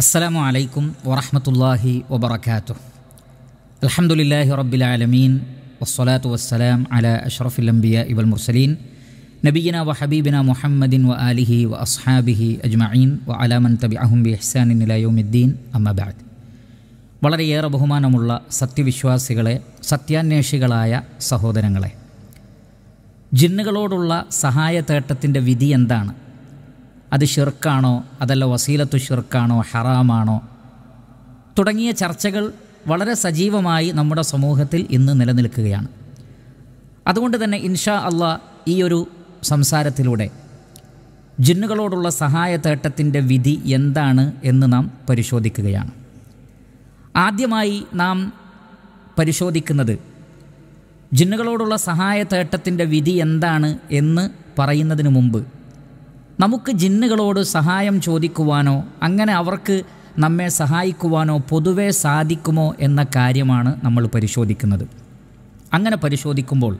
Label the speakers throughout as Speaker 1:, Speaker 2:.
Speaker 1: അസ്സലാമു അലൈക്കും വറഹമത്തല്ലാഹി വബർക്കാത്തു അലഹമുല്ലാഹി റബ്ബിലാലമീൻ വസ്സലാത്തു വസ്സലാം അല അഷ്റഫുൽ അംബിയ ഇവൽ മുർസലീൻ നബീന വ ഹബീബിന മുഹമ്മദിൻ വ അലിഹി വ അസ്ഹാബിഹി അജ്മീൻ വ അലാമൻ തബി അഹുബി ബി ഇഹ്സാനിൻ അമ്മബാദ് വളരെയേറെ ബഹുമാനമുള്ള സത്യവിശ്വാസികളെ സത്യാന്വേഷികളായ സഹോദരങ്ങളെ ജിന്നുകളോടുള്ള സഹായ തേട്ടത്തിൻ്റെ വിധി എന്താണ് അത് ഷിർക്കാണോ അതല്ല വസീലത്തു ഷിർക്കാണോ ഹറാമാണോ തുടങ്ങിയ ചർച്ചകൾ വളരെ സജീവമായി നമ്മുടെ സമൂഹത്തിൽ ഇന്ന് നിലനിൽക്കുകയാണ് അതുകൊണ്ട് തന്നെ ഇൻഷാ അള്ളാ ഈ ഒരു സംസാരത്തിലൂടെ ജിന്നുകളോടുള്ള സഹായ തേട്ടത്തിൻ്റെ വിധി എന്താണ് എന്ന് നാം പരിശോധിക്കുകയാണ് ആദ്യമായി നാം പരിശോധിക്കുന്നത് ജിന്നുകളോടുള്ള സഹായ തേട്ടത്തിൻ്റെ വിധി എന്താണ് എന്ന് പറയുന്നതിന് മുമ്പ് നമുക്ക് ജിന്നുകളോട് സഹായം ചോദിക്കുവാനോ അങ്ങനെ അവർക്ക് നമ്മെ സഹായിക്കുവാനോ പൊതുവെ സാധിക്കുമോ എന്ന കാര്യമാണ് നമ്മൾ പരിശോധിക്കുന്നത് അങ്ങനെ പരിശോധിക്കുമ്പോൾ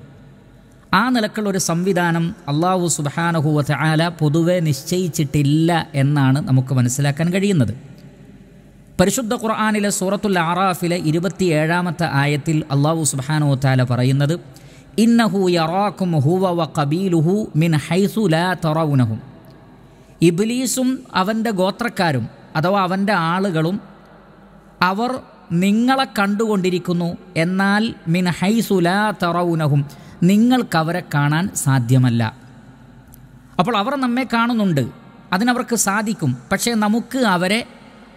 Speaker 1: ആ നിലക്കുള്ള ഒരു സംവിധാനം അള്ളാഹു സുബാനഹുവത്ത് ആല പൊതുവെ നിശ്ചയിച്ചിട്ടില്ല എന്നാണ് നമുക്ക് മനസ്സിലാക്കാൻ കഴിയുന്നത് പരിശുദ്ധ ഖുർആാനിലെ സൂറത്തുൽ ആറാഫിലെ ഏഴാമത്തെ ആയത്തിൽ അള്ളാഹു സുബാനു താല പറയുന്നത് ഇന്നഹു യറാക്കും ഹുവ വ കബീലുഹു മിൻ ഹൈസു ലാ തറവുനഹും ഇബ്ലീസും അവൻ്റെ ഗോത്രക്കാരും അഥവാ അവൻ്റെ ആളുകളും അവർ നിങ്ങളെ കണ്ടുകൊണ്ടിരിക്കുന്നു എന്നാൽ മിൻ ഹൈസുലാ തറവുനഹും നിങ്ങൾക്കവരെ കാണാൻ സാധ്യമല്ല അപ്പോൾ അവർ നമ്മെ കാണുന്നുണ്ട് അതിനവർക്ക് സാധിക്കും പക്ഷേ നമുക്ക് അവരെ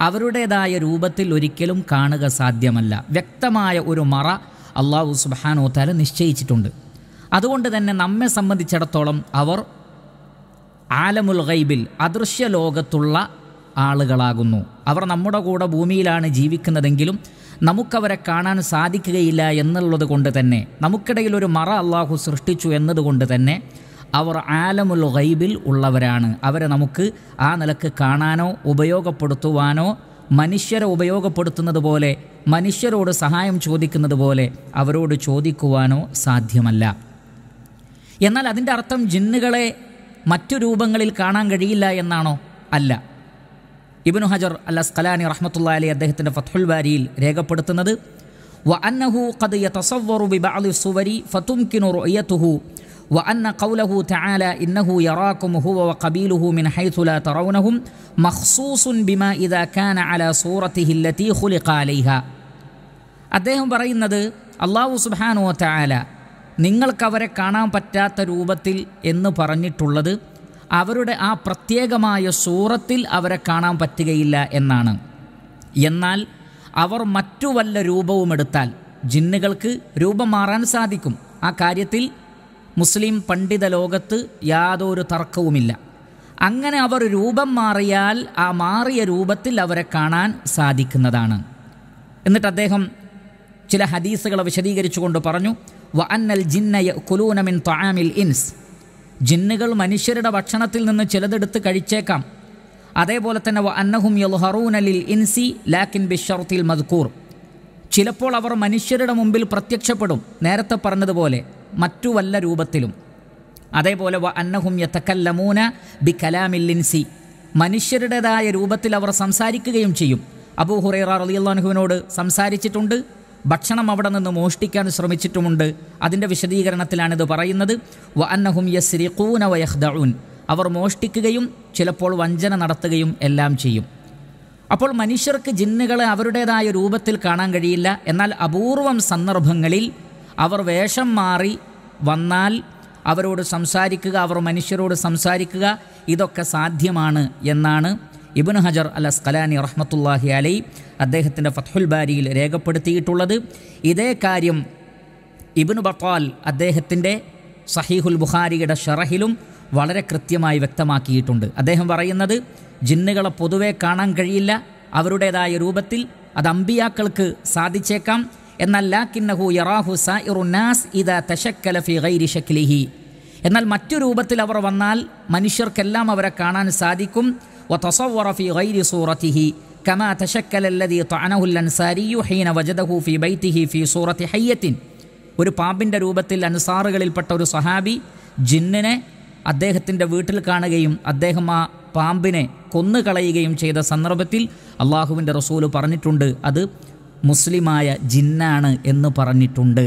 Speaker 1: അവരുടേതായ രൂപത്തിൽ ഒരിക്കലും കാണുക സാധ്യമല്ല വ്യക്തമായ ഒരു മറ അള്ളാഹു സുബാനോത്താല നിശ്ചയിച്ചിട്ടുണ്ട് അതുകൊണ്ട് തന്നെ നമ്മെ സംബന്ധിച്ചിടത്തോളം അവർ ആലമുൽ ഗൈബിൽ അദൃശ്യ ലോകത്തുള്ള ആളുകളാകുന്നു അവർ നമ്മുടെ കൂടെ ഭൂമിയിലാണ് ജീവിക്കുന്നതെങ്കിലും നമുക്കവരെ കാണാൻ സാധിക്കുകയില്ല എന്നുള്ളത് കൊണ്ട് തന്നെ നമുക്കിടയിൽ ഒരു മറ അള്ളാഹു സൃഷ്ടിച്ചു എന്നതുകൊണ്ട് തന്നെ അവർ ആലമുൽ ഗൈബിൽ ഉള്ളവരാണ് അവരെ നമുക്ക് ആ നിലക്ക് കാണാനോ ഉപയോഗപ്പെടുത്തുവാനോ മനുഷ്യരെ ഉപയോഗപ്പെടുത്തുന്നത് പോലെ മനുഷ്യരോട് സഹായം ചോദിക്കുന്നത് പോലെ അവരോട് ചോദിക്കുവാനോ സാധ്യമല്ല എന്നാൽ അതിൻ്റെ അർത്ഥം ജിന്നുകളെ മറ്റു രൂപങ്ങളിൽ കാണാൻ കഴിയില്ല എന്നാണോ അല്ല ഇബിനു ഹജർ الله അസ്കലാനി റഹ്മത്തുള്ള അലി അദ്ദേഹത്തിൻ്റെ ഫത്തുൽ ബാരിയിൽ രേഖപ്പെടുത്തുന്നത് وأنه قد يتصور ببعض الصور فتمكن رؤيته وأن قوله تعالى إنه يراكم هو وقبيله من حيث لا ترونهم مخصوص بما إذا كان على صورته التي خلق عليها അദ്ദേഹം പറയുന്നത് الله سبحانه وتعالى നിങ്ങൾക്കവരെ കാണാൻ പറ്റാത്ത രൂപത്തിൽ എന്ന് പറഞ്ഞിട്ടുള്ളത് അവരുടെ ആ പ്രത്യേകമായ സൂറത്തിൽ അവരെ കാണാൻ പറ്റുകയില്ല എന്നാണ് എന്നാൽ അവർ മറ്റു വല്ല രൂപവും എടുത്താൽ ജിന്നുകൾക്ക് രൂപം മാറാൻ സാധിക്കും ആ കാര്യത്തിൽ മുസ്ലിം പണ്ഡിത ലോകത്ത് യാതൊരു തർക്കവുമില്ല അങ്ങനെ അവർ രൂപം മാറിയാൽ ആ മാറിയ രൂപത്തിൽ അവരെ കാണാൻ സാധിക്കുന്നതാണ് എന്നിട്ട് അദ്ദേഹം ചില ഹദീസുകളെ വിശദീകരിച്ചുകൊണ്ട് പറഞ്ഞു വഅന്നൽ ജിന്ന ജിന്നയ കുലൂനമിൻ ത്വആമിൽ ഇൻസ് ജിന്നുകൾ മനുഷ്യരുടെ ഭക്ഷണത്തിൽ നിന്ന് ചിലതെടുത്ത് കഴിച്ചേക്കാം അതേപോലെ തന്നെ വ അന്നഹും യൽഹറൂനലിൽ ഇൻസി ലാക്കിൻ ബിഷർത്തിൽ മദ്കൂർ ചിലപ്പോൾ അവർ മനുഷ്യരുടെ മുമ്പിൽ പ്രത്യക്ഷപ്പെടും നേരത്തെ പറഞ്ഞതുപോലെ മറ്റു വല്ല രൂപത്തിലും അതേപോലെ വ അന്നഹും യത്തക്കല്ലമൂന ബി കലാമില്ലിൻസി മനുഷ്യരുടേതായ രൂപത്തിൽ അവർ സംസാരിക്കുകയും ചെയ്യും അബൂ ഹുറൈറ അലിയല്ലാൻഹുവിനോട് സംസാരിച്ചിട്ടുണ്ട് ഭക്ഷണം അവിടെ നിന്ന് മോഷ്ടിക്കാൻ ശ്രമിച്ചിട്ടുമുണ്ട് അതിൻ്റെ വിശദീകരണത്തിലാണിത് പറയുന്നത് വ അന്നഹും യസ്രിഖൂന വയഹ്ദഊൻ അവർ മോഷ്ടിക്കുകയും ചിലപ്പോൾ വഞ്ചന നടത്തുകയും എല്ലാം ചെയ്യും അപ്പോൾ മനുഷ്യർക്ക് ജിന്നുകളെ അവരുടേതായ രൂപത്തിൽ കാണാൻ കഴിയില്ല എന്നാൽ അപൂർവം സന്ദർഭങ്ങളിൽ അവർ വേഷം മാറി വന്നാൽ അവരോട് സംസാരിക്കുക അവർ മനുഷ്യരോട് സംസാരിക്കുക ഇതൊക്കെ സാധ്യമാണ് എന്നാണ് ഇബുൻ ഹജർ അൽ അസ്കലാനി റഹ്മത്തുല്ലാഹി അലൈ അദ്ദേഹത്തിൻ്റെ ഫത്ഹുൽ ബാരിയിൽ രേഖപ്പെടുത്തിയിട്ടുള്ളത് ഇതേ കാര്യം ഇബിന് ബത്താൽ അദ്ദേഹത്തിൻ്റെ സഹീഹുൽ ബുഖാരിയുടെ ഷറഹിലും വളരെ കൃത്യമായി വ്യക്തമാക്കിയിട്ടുണ്ട് അദ്ദേഹം പറയുന്നത് ജിന്നുകളെ പൊതുവെ കാണാൻ കഴിയില്ല അവരുടേതായ രൂപത്തിൽ അത് അമ്പിയാക്കൾക്ക് സാധിച്ചേക്കാം എന്നാൽ ലാക്കിന്നഹു യറാഹു സാഇറുനാസ് ഇദ തശക്കല ഫി ഗൈരി ഷക്ലിഹി എന്നാൽ മറ്റു രൂപത്തിൽ അവർ വന്നാൽ മനുഷ്യർക്കെല്ലാം അവരെ കാണാൻ സാധിക്കും وتصور في غير صورته كما تشكل الذي طعنه الأنصاري حين وجده في بيته في صورة حية ഒരു പാമ്പിൻ്റെ രൂപത്തിൽ അൻസാറുകളിൽപ്പെട്ട ഒരു സഹാബി ജിന്നിനെ അദ്ദേഹത്തിൻ്റെ വീട്ടിൽ കാണുകയും അദ്ദേഹം ആ പാമ്പിനെ കൊന്നുകളയുകയും ചെയ്ത സന്ദർഭത്തിൽ അള്ളാഹുവിൻ്റെ റസൂൽ പറഞ്ഞിട്ടുണ്ട് അത് മുസ്ലിമായ ജിന്നാണ് എന്ന് പറഞ്ഞിട്ടുണ്ട്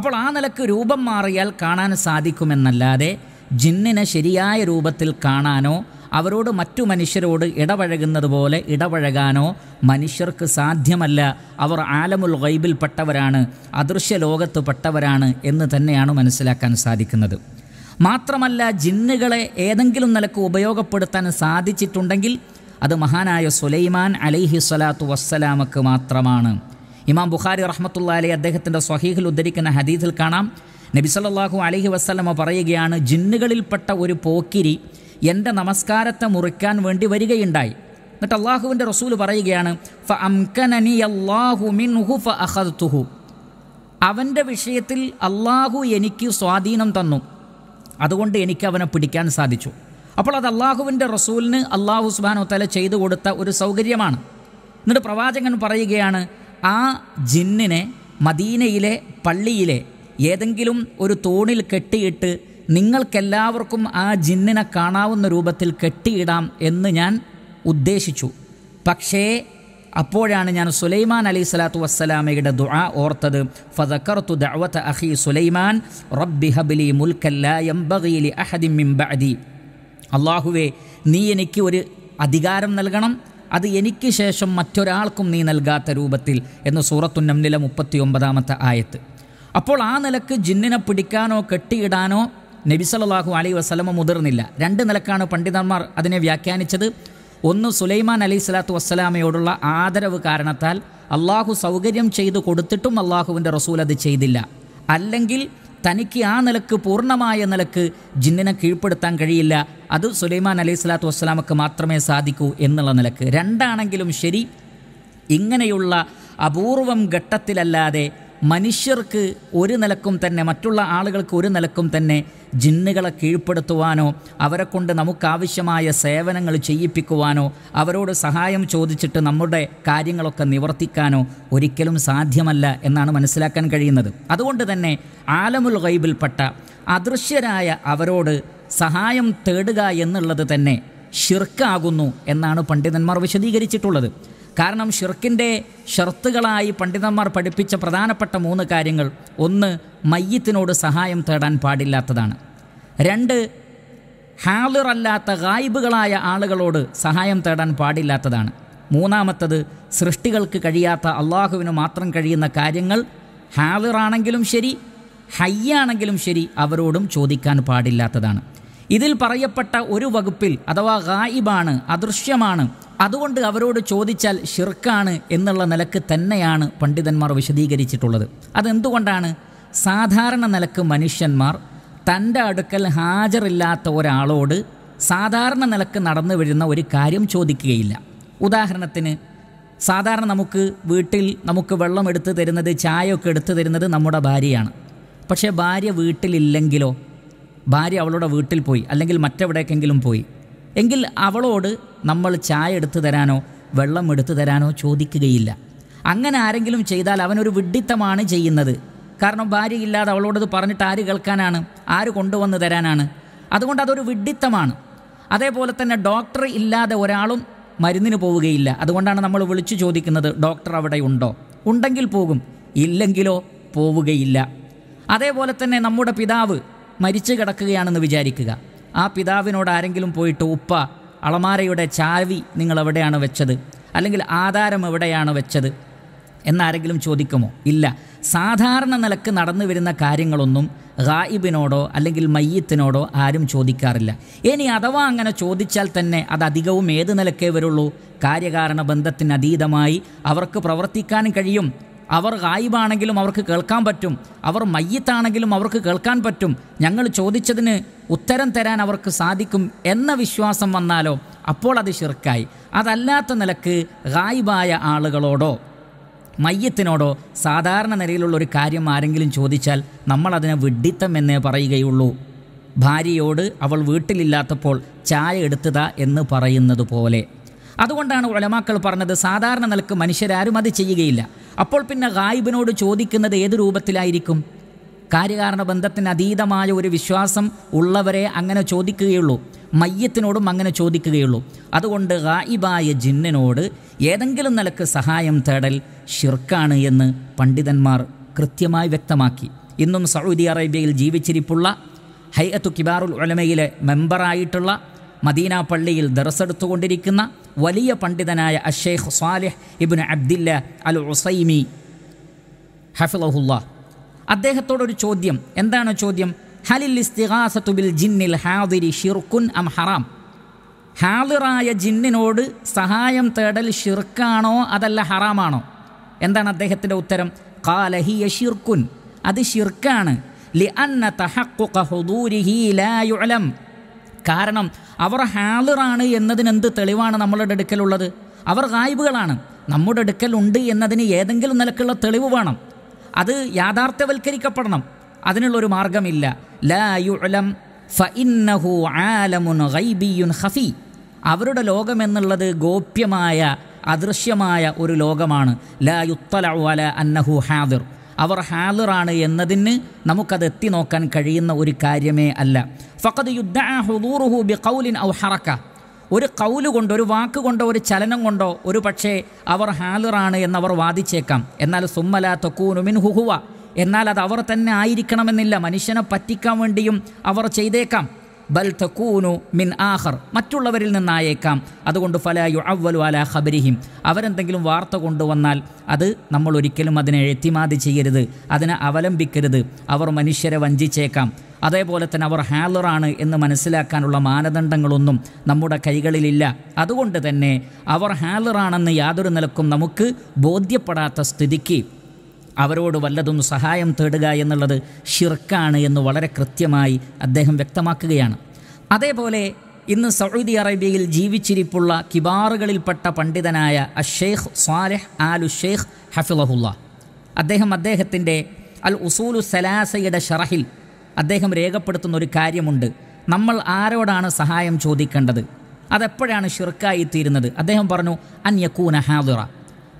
Speaker 1: അപ്പോൾ ആ നിലക്ക് രൂപം മാറിയാൽ കാണാൻ സാധിക്കുമെന്നല്ലാതെ ജിന്നിനെ ശരിയായ രൂപത്തിൽ കാണാനോ അവരോട് മറ്റു മനുഷ്യരോട് ഇടപഴകുന്നത് പോലെ ഇടപഴകാനോ മനുഷ്യർക്ക് സാധ്യമല്ല അവർ ആലമുൽ ഗൈബിൽപ്പെട്ടവരാണ് അദൃശ്യ ലോകത്ത് പെട്ടവരാണ് എന്ന് തന്നെയാണ് മനസ്സിലാക്കാൻ സാധിക്കുന്നത് മാത്രമല്ല ജിന്നുകളെ ഏതെങ്കിലും നിലക്ക് ഉപയോഗപ്പെടുത്താൻ സാധിച്ചിട്ടുണ്ടെങ്കിൽ അത് മഹാനായ സുലൈമാൻ അലൈഹി സ്വലാത്തു വസ്സലാമക്ക് മാത്രമാണ് ഇമാം ബുഖാരി റഹ്മത്തുള്ള അലി അദ്ദേഹത്തിൻ്റെ സ്വഹീഹിൽ ഉദ്ധരിക്കുന്ന ഹദീസിൽ കാണാം നബി അലഹി വസ്ലമ പറയുകയാണ് ജിന്നുകളിൽപ്പെട്ട ഒരു പോക്കിരി എൻ്റെ നമസ്കാരത്തെ മുറിക്കാൻ വേണ്ടി വരികയുണ്ടായി എന്നിട്ട് അള്ളാഹുവിൻ്റെ റസൂൽ പറയുകയാണ് ഫ അംകനനി അള്ളാഹു മിൻഹു ഫ അഹദ്തുഹു അവൻ്റെ വിഷയത്തിൽ അള്ളാഹു എനിക്ക് സ്വാധീനം തന്നു അതുകൊണ്ട് എനിക്ക് അവനെ പിടിക്കാൻ സാധിച്ചു അപ്പോൾ അത് അള്ളാഹുവിൻ്റെ റസൂലിന് അള്ളാഹു സുബാനോ തല ചെയ്തു കൊടുത്ത ഒരു സൗകര്യമാണ് എന്നിട്ട് പ്രവാചകൻ പറയുകയാണ് ആ ജിന്നിനെ മദീനയിലെ പള്ളിയിലെ ഏതെങ്കിലും ഒരു തൂണിൽ കെട്ടിയിട്ട് നിങ്ങൾക്കെല്ലാവർക്കും ആ ജിന്നിനെ കാണാവുന്ന രൂപത്തിൽ കെട്ടിയിടാം എന്ന് ഞാൻ ഉദ്ദേശിച്ചു പക്ഷേ അപ്പോഴാണ് ഞാൻ സുലൈമാൻ അലി സ്വലാത്തു വസ്സലാമയുടെ ദുആ ഓർത്തത് ഫദക്കർത്തു ദഅവത അഖി സുലൈമാൻ റബ്ബി ഹബ്ലി മുൽക്കല്ലാ യംബഗി ലി അഹദി മിൻ ബഅദി അള്ളാഹുവേ നീ എനിക്ക് ഒരു അധികാരം നൽകണം അത് എനിക്ക് ശേഷം മറ്റൊരാൾക്കും നീ നൽകാത്ത രൂപത്തിൽ എന്ന് നില മുപ്പത്തി ഒമ്പതാമത്തെ ആയത്ത് അപ്പോൾ ആ നിലക്ക് ജിന്നിനെ പിടിക്കാനോ കെട്ടിയിടാനോ നബിസലല്ലാഹു അലൈ വസ്ലമ മുതിർന്നില്ല രണ്ട് നിലക്കാണ് പണ്ഡിതന്മാർ അതിനെ വ്യാഖ്യാനിച്ചത് ഒന്ന് സുലൈമാൻ അലൈഹി സ്വലാത്തു വസ്സലാമയോടുള്ള ആദരവ് കാരണത്താൽ അള്ളാഹു സൗകര്യം ചെയ്തു കൊടുത്തിട്ടും അള്ളാഹുവിൻ്റെ റസൂൽ അത് ചെയ്തില്ല അല്ലെങ്കിൽ തനിക്ക് ആ നിലക്ക് പൂർണ്ണമായ നിലക്ക് ജിന്നിനെ കീഴ്പ്പെടുത്താൻ കഴിയില്ല അത് സുലൈമാൻ അലൈഹി സ്വലാത്തു വസ്സലാമക്ക് മാത്രമേ സാധിക്കൂ എന്നുള്ള നിലക്ക് രണ്ടാണെങ്കിലും ശരി ഇങ്ങനെയുള്ള അപൂർവം ഘട്ടത്തിലല്ലാതെ മനുഷ്യർക്ക് ഒരു നിലക്കും തന്നെ മറ്റുള്ള ആളുകൾക്ക് ഒരു നിലക്കും തന്നെ ജിന്നുകളെ കീഴ്പ്പെടുത്തുവാനോ അവരെ കൊണ്ട് നമുക്കാവശ്യമായ സേവനങ്ങൾ ചെയ്യിപ്പിക്കുവാനോ അവരോട് സഹായം ചോദിച്ചിട്ട് നമ്മുടെ കാര്യങ്ങളൊക്കെ നിവർത്തിക്കാനോ ഒരിക്കലും സാധ്യമല്ല എന്നാണ് മനസ്സിലാക്കാൻ കഴിയുന്നത് അതുകൊണ്ട് തന്നെ ആലമുൽ ഗൈബിൽപ്പെട്ട അദൃശ്യരായ അവരോട് സഹായം തേടുക എന്നുള്ളത് തന്നെ ഷിർക്കാകുന്നു എന്നാണ് പണ്ഡിതന്മാർ വിശദീകരിച്ചിട്ടുള്ളത് കാരണം ഷിർക്കിൻ്റെ ഷർത്തുകളായി പണ്ഡിതന്മാർ പഠിപ്പിച്ച പ്രധാനപ്പെട്ട മൂന്ന് കാര്യങ്ങൾ ഒന്ന് മയ്യത്തിനോട് സഹായം തേടാൻ പാടില്ലാത്തതാണ് രണ്ട് ഹാളിറല്ലാത്ത ഗായിബുകളായ ആളുകളോട് സഹായം തേടാൻ പാടില്ലാത്തതാണ് മൂന്നാമത്തത് സൃഷ്ടികൾക്ക് കഴിയാത്ത അള്ളാഹുവിന് മാത്രം കഴിയുന്ന കാര്യങ്ങൾ ഹാളിറാണെങ്കിലും ശരി ഹയ്യാണെങ്കിലും ശരി അവരോടും ചോദിക്കാൻ പാടില്ലാത്തതാണ് ഇതിൽ പറയപ്പെട്ട ഒരു വകുപ്പിൽ അഥവാ ഗായിബാണ് അദൃശ്യമാണ് അതുകൊണ്ട് അവരോട് ചോദിച്ചാൽ ഷിർക്കാണ് എന്നുള്ള നിലക്ക് തന്നെയാണ് പണ്ഡിതന്മാർ വിശദീകരിച്ചിട്ടുള്ളത് അതെന്തുകൊണ്ടാണ് സാധാരണ നിലക്ക് മനുഷ്യന്മാർ തൻ്റെ അടുക്കൽ ഹാജറില്ലാത്ത ഒരാളോട് സാധാരണ നിലക്ക് നടന്നു വരുന്ന ഒരു കാര്യം ചോദിക്കുകയില്ല ഉദാഹരണത്തിന് സാധാരണ നമുക്ക് വീട്ടിൽ നമുക്ക് വെള്ളം എടുത്തു തരുന്നത് ചായയൊക്കെ എടുത്തു തരുന്നത് നമ്മുടെ ഭാര്യയാണ് പക്ഷേ ഭാര്യ വീട്ടിലില്ലെങ്കിലോ ഭാര്യ അവളുടെ വീട്ടിൽ പോയി അല്ലെങ്കിൽ മറ്റെവിടേക്കെങ്കിലും പോയി എങ്കിൽ അവളോട് നമ്മൾ ചായ എടുത്തു തരാനോ വെള്ളം എടുത്തു തരാനോ ചോദിക്കുകയില്ല അങ്ങനെ ആരെങ്കിലും ചെയ്താൽ അവനൊരു വിഡ്ഢിത്തമാണ് ചെയ്യുന്നത് കാരണം ഭാര്യയില്ലാതെ അവളോടത് പറഞ്ഞിട്ട് ആര് കേൾക്കാനാണ് ആര് കൊണ്ടുവന്ന് തരാനാണ് അതുകൊണ്ട് അതൊരു വിഡ്ഢിത്തമാണ് അതേപോലെ തന്നെ ഡോക്ടർ ഇല്ലാതെ ഒരാളും മരുന്നിന് പോവുകയില്ല അതുകൊണ്ടാണ് നമ്മൾ വിളിച്ചു ചോദിക്കുന്നത് ഡോക്ടർ അവിടെ ഉണ്ടോ ഉണ്ടെങ്കിൽ പോകും ഇല്ലെങ്കിലോ പോവുകയില്ല അതേപോലെ തന്നെ നമ്മുടെ പിതാവ് മരിച്ചു കിടക്കുകയാണെന്ന് വിചാരിക്കുക ആ പിതാവിനോട് ആരെങ്കിലും പോയിട്ട് ഉപ്പ അളമാരയുടെ ചാവി നിങ്ങൾ എവിടെയാണ് വെച്ചത് അല്ലെങ്കിൽ ആധാരം എവിടെയാണ് വെച്ചത് എന്നാരെങ്കിലും ചോദിക്കുമോ ഇല്ല സാധാരണ നിലക്ക് നടന്നു വരുന്ന കാര്യങ്ങളൊന്നും ഗായിബിനോടോ അല്ലെങ്കിൽ മയ്യത്തിനോടോ ആരും ചോദിക്കാറില്ല ഇനി അഥവാ അങ്ങനെ ചോദിച്ചാൽ തന്നെ അത് അധികവും ഏത് നിലക്കേ വരുള്ളൂ കാര്യകാരണ ബന്ധത്തിന് അതീതമായി അവർക്ക് പ്രവർത്തിക്കാൻ കഴിയും അവർ ഗായിബാണെങ്കിലും അവർക്ക് കേൾക്കാൻ പറ്റും അവർ മയ്യത്താണെങ്കിലും അവർക്ക് കേൾക്കാൻ പറ്റും ഞങ്ങൾ ചോദിച്ചതിന് ഉത്തരം തരാൻ അവർക്ക് സാധിക്കും എന്ന വിശ്വാസം വന്നാലോ അപ്പോൾ അത് ഷിർക്കായി അതല്ലാത്ത നിലക്ക് ഗായിബായ ആളുകളോടോ മയ്യത്തിനോടോ സാധാരണ നിലയിലുള്ള ഒരു കാര്യം ആരെങ്കിലും ചോദിച്ചാൽ നമ്മൾ അതിനെ വിഡ്ഢിത്തം എന്നേ പറയുകയുള്ളൂ ഭാര്യയോട് അവൾ വീട്ടിലില്ലാത്തപ്പോൾ ചായ എടുത്തതാ എന്ന് പറയുന്നത് പോലെ അതുകൊണ്ടാണ് ഉലമാക്കൾ പറഞ്ഞത് സാധാരണ നിലക്ക് മനുഷ്യരാരും അത് ചെയ്യുകയില്ല അപ്പോൾ പിന്നെ ഗായിബിനോട് ചോദിക്കുന്നത് ഏത് രൂപത്തിലായിരിക്കും കാര്യകാരണ ബന്ധത്തിന് അതീതമായ ഒരു വിശ്വാസം ഉള്ളവരെ അങ്ങനെ ചോദിക്കുകയുള്ളൂ മയ്യത്തിനോടും അങ്ങനെ ചോദിക്കുകയുള്ളൂ അതുകൊണ്ട് ഗായിബായ ജിന്നിനോട് ഏതെങ്കിലും നിലക്ക് സഹായം തേടൽ ഷിർക്കാണ് എന്ന് പണ്ഡിതന്മാർ കൃത്യമായി വ്യക്തമാക്കി ഇന്നും സൗദി അറേബ്യയിൽ ജീവിച്ചിരിപ്പുള്ള ഹൈഅത്തു കിബാറുൽ ഉലമയിലെ മെമ്പറായിട്ടുള്ള മദീന പള്ളിയിൽ ദർസെടുത്തുകൊണ്ടിരിക്കുന്ന വലിയ പണ്ഡിതനായ അഷേഖ് സാലിഹ് ഇബിൻ അബ്ദില്ല അൽ ഉസൈമി ഹഫിളഹുല്ല അദ്ദേഹത്തോടൊരു ചോദ്യം എന്താണ് ചോദ്യം ഹലിൽ ഇസ്തിഹാസത്തുബിൽ ബിൽ ജിന്നിൽ ഹാദിരി ഷിർക്കുൻ അം ഹറാം ഹാദിറായ ജിന്നിനോട് സഹായം തേടൽ ഷിർക്കാണോ അതല്ല ഹറാമാണോ എന്താണ് അദ്ദേഹത്തിൻ്റെ ഉത്തരം കാലഹിയ ഷിർക്കുൻ അത് ഷിർക്കാണ് ലി അന്ന ഹുദൂരിഹി ലാ കാരണം അവർ ഹാളിറാണ് എന്നതിനെന്ത് തെളിവാണ് നമ്മളുടെ അടുക്കലുള്ളത് അവർ ഗായ്ബുകളാണ് നമ്മുടെ അടുക്കലുണ്ട് എന്നതിന് ഏതെങ്കിലും നിലക്കുള്ള തെളിവ് വേണം അത് യാഥാർത്ഥ്യവൽക്കരിക്കപ്പെടണം അതിനുള്ളൊരു മാർഗമില്ല ലം ഫഇന്നഹു ആലമുൻ ഗൈബിയുൻ ഹഫി അവരുടെ ലോകമെന്നുള്ളത് ഗോപ്യമായ അദൃശ്യമായ ഒരു ലോകമാണ് ലാ അന്നഹു ഹാദിർ അവർ ഹാലറാണ് എന്നതിന് നമുക്കത് എത്തി നോക്കാൻ കഴിയുന്ന ഒരു കാര്യമേ അല്ല യുദ്ദഅ ഹുദൂറുഹു ബി ഖൗലിൻ ഔ ഹറക ഒരു കൗല് കൊണ്ടോ ഒരു വാക്ക് കൊണ്ടോ ഒരു ചലനം കൊണ്ടോ ഒരു പക്ഷേ അവർ ഹാലറാണ് എന്നവർ വാദിച്ചേക്കാം എന്നാൽ സുമ്മല തൊക്കൂനുമിൻ ഹുഹുവ എന്നാൽ അത് അവർ തന്നെ ആയിരിക്കണമെന്നില്ല മനുഷ്യനെ പറ്റിക്കാൻ വേണ്ടിയും അവർ ചെയ്തേക്കാം ബൽ മിൻ ആഹർ മറ്റുള്ളവരിൽ നിന്നായേക്കാം അതുകൊണ്ട് യു അവലു അല ഖബരിഹിം അവരെന്തെങ്കിലും വാർത്ത കൊണ്ടുവന്നാൽ അത് നമ്മൾ ഒരിക്കലും അതിനെ എത്തിമാതി ചെയ്യരുത് അതിനെ അവലംബിക്കരുത് അവർ മനുഷ്യരെ വഞ്ചിച്ചേക്കാം അതേപോലെ തന്നെ അവർ ഹാലറാണ് എന്ന് മനസ്സിലാക്കാനുള്ള മാനദണ്ഡങ്ങളൊന്നും നമ്മുടെ കൈകളിലില്ല അതുകൊണ്ട് തന്നെ അവർ ഹാലറാണെന്ന് യാതൊരു നിലക്കും നമുക്ക് ബോധ്യപ്പെടാത്ത സ്ഥിതിക്ക് അവരോട് വല്ലതും സഹായം തേടുക എന്നുള്ളത് ഷിർക്കാണ് എന്ന് വളരെ കൃത്യമായി അദ്ദേഹം വ്യക്തമാക്കുകയാണ് അതേപോലെ ഇന്ന് സൗദി അറേബ്യയിൽ ജീവിച്ചിരിപ്പുള്ള കിബാറുകളിൽപ്പെട്ട പണ്ഡിതനായ അഷേഖ് സാലെഹ് ആലു ഷെയ്ഖ് ഹഫിളഹുല്ല അദ്ദേഹം അദ്ദേഹത്തിൻ്റെ അൽ ഉസൂലു സലാസയുടെ ഷറഹിൽ അദ്ദേഹം രേഖപ്പെടുത്തുന്ന ഒരു കാര്യമുണ്ട് നമ്മൾ ആരോടാണ് സഹായം ചോദിക്കേണ്ടത് അതെപ്പോഴാണ് തീരുന്നത് അദ്ദേഹം പറഞ്ഞു അൻ യക്കൂന ഹാദിറ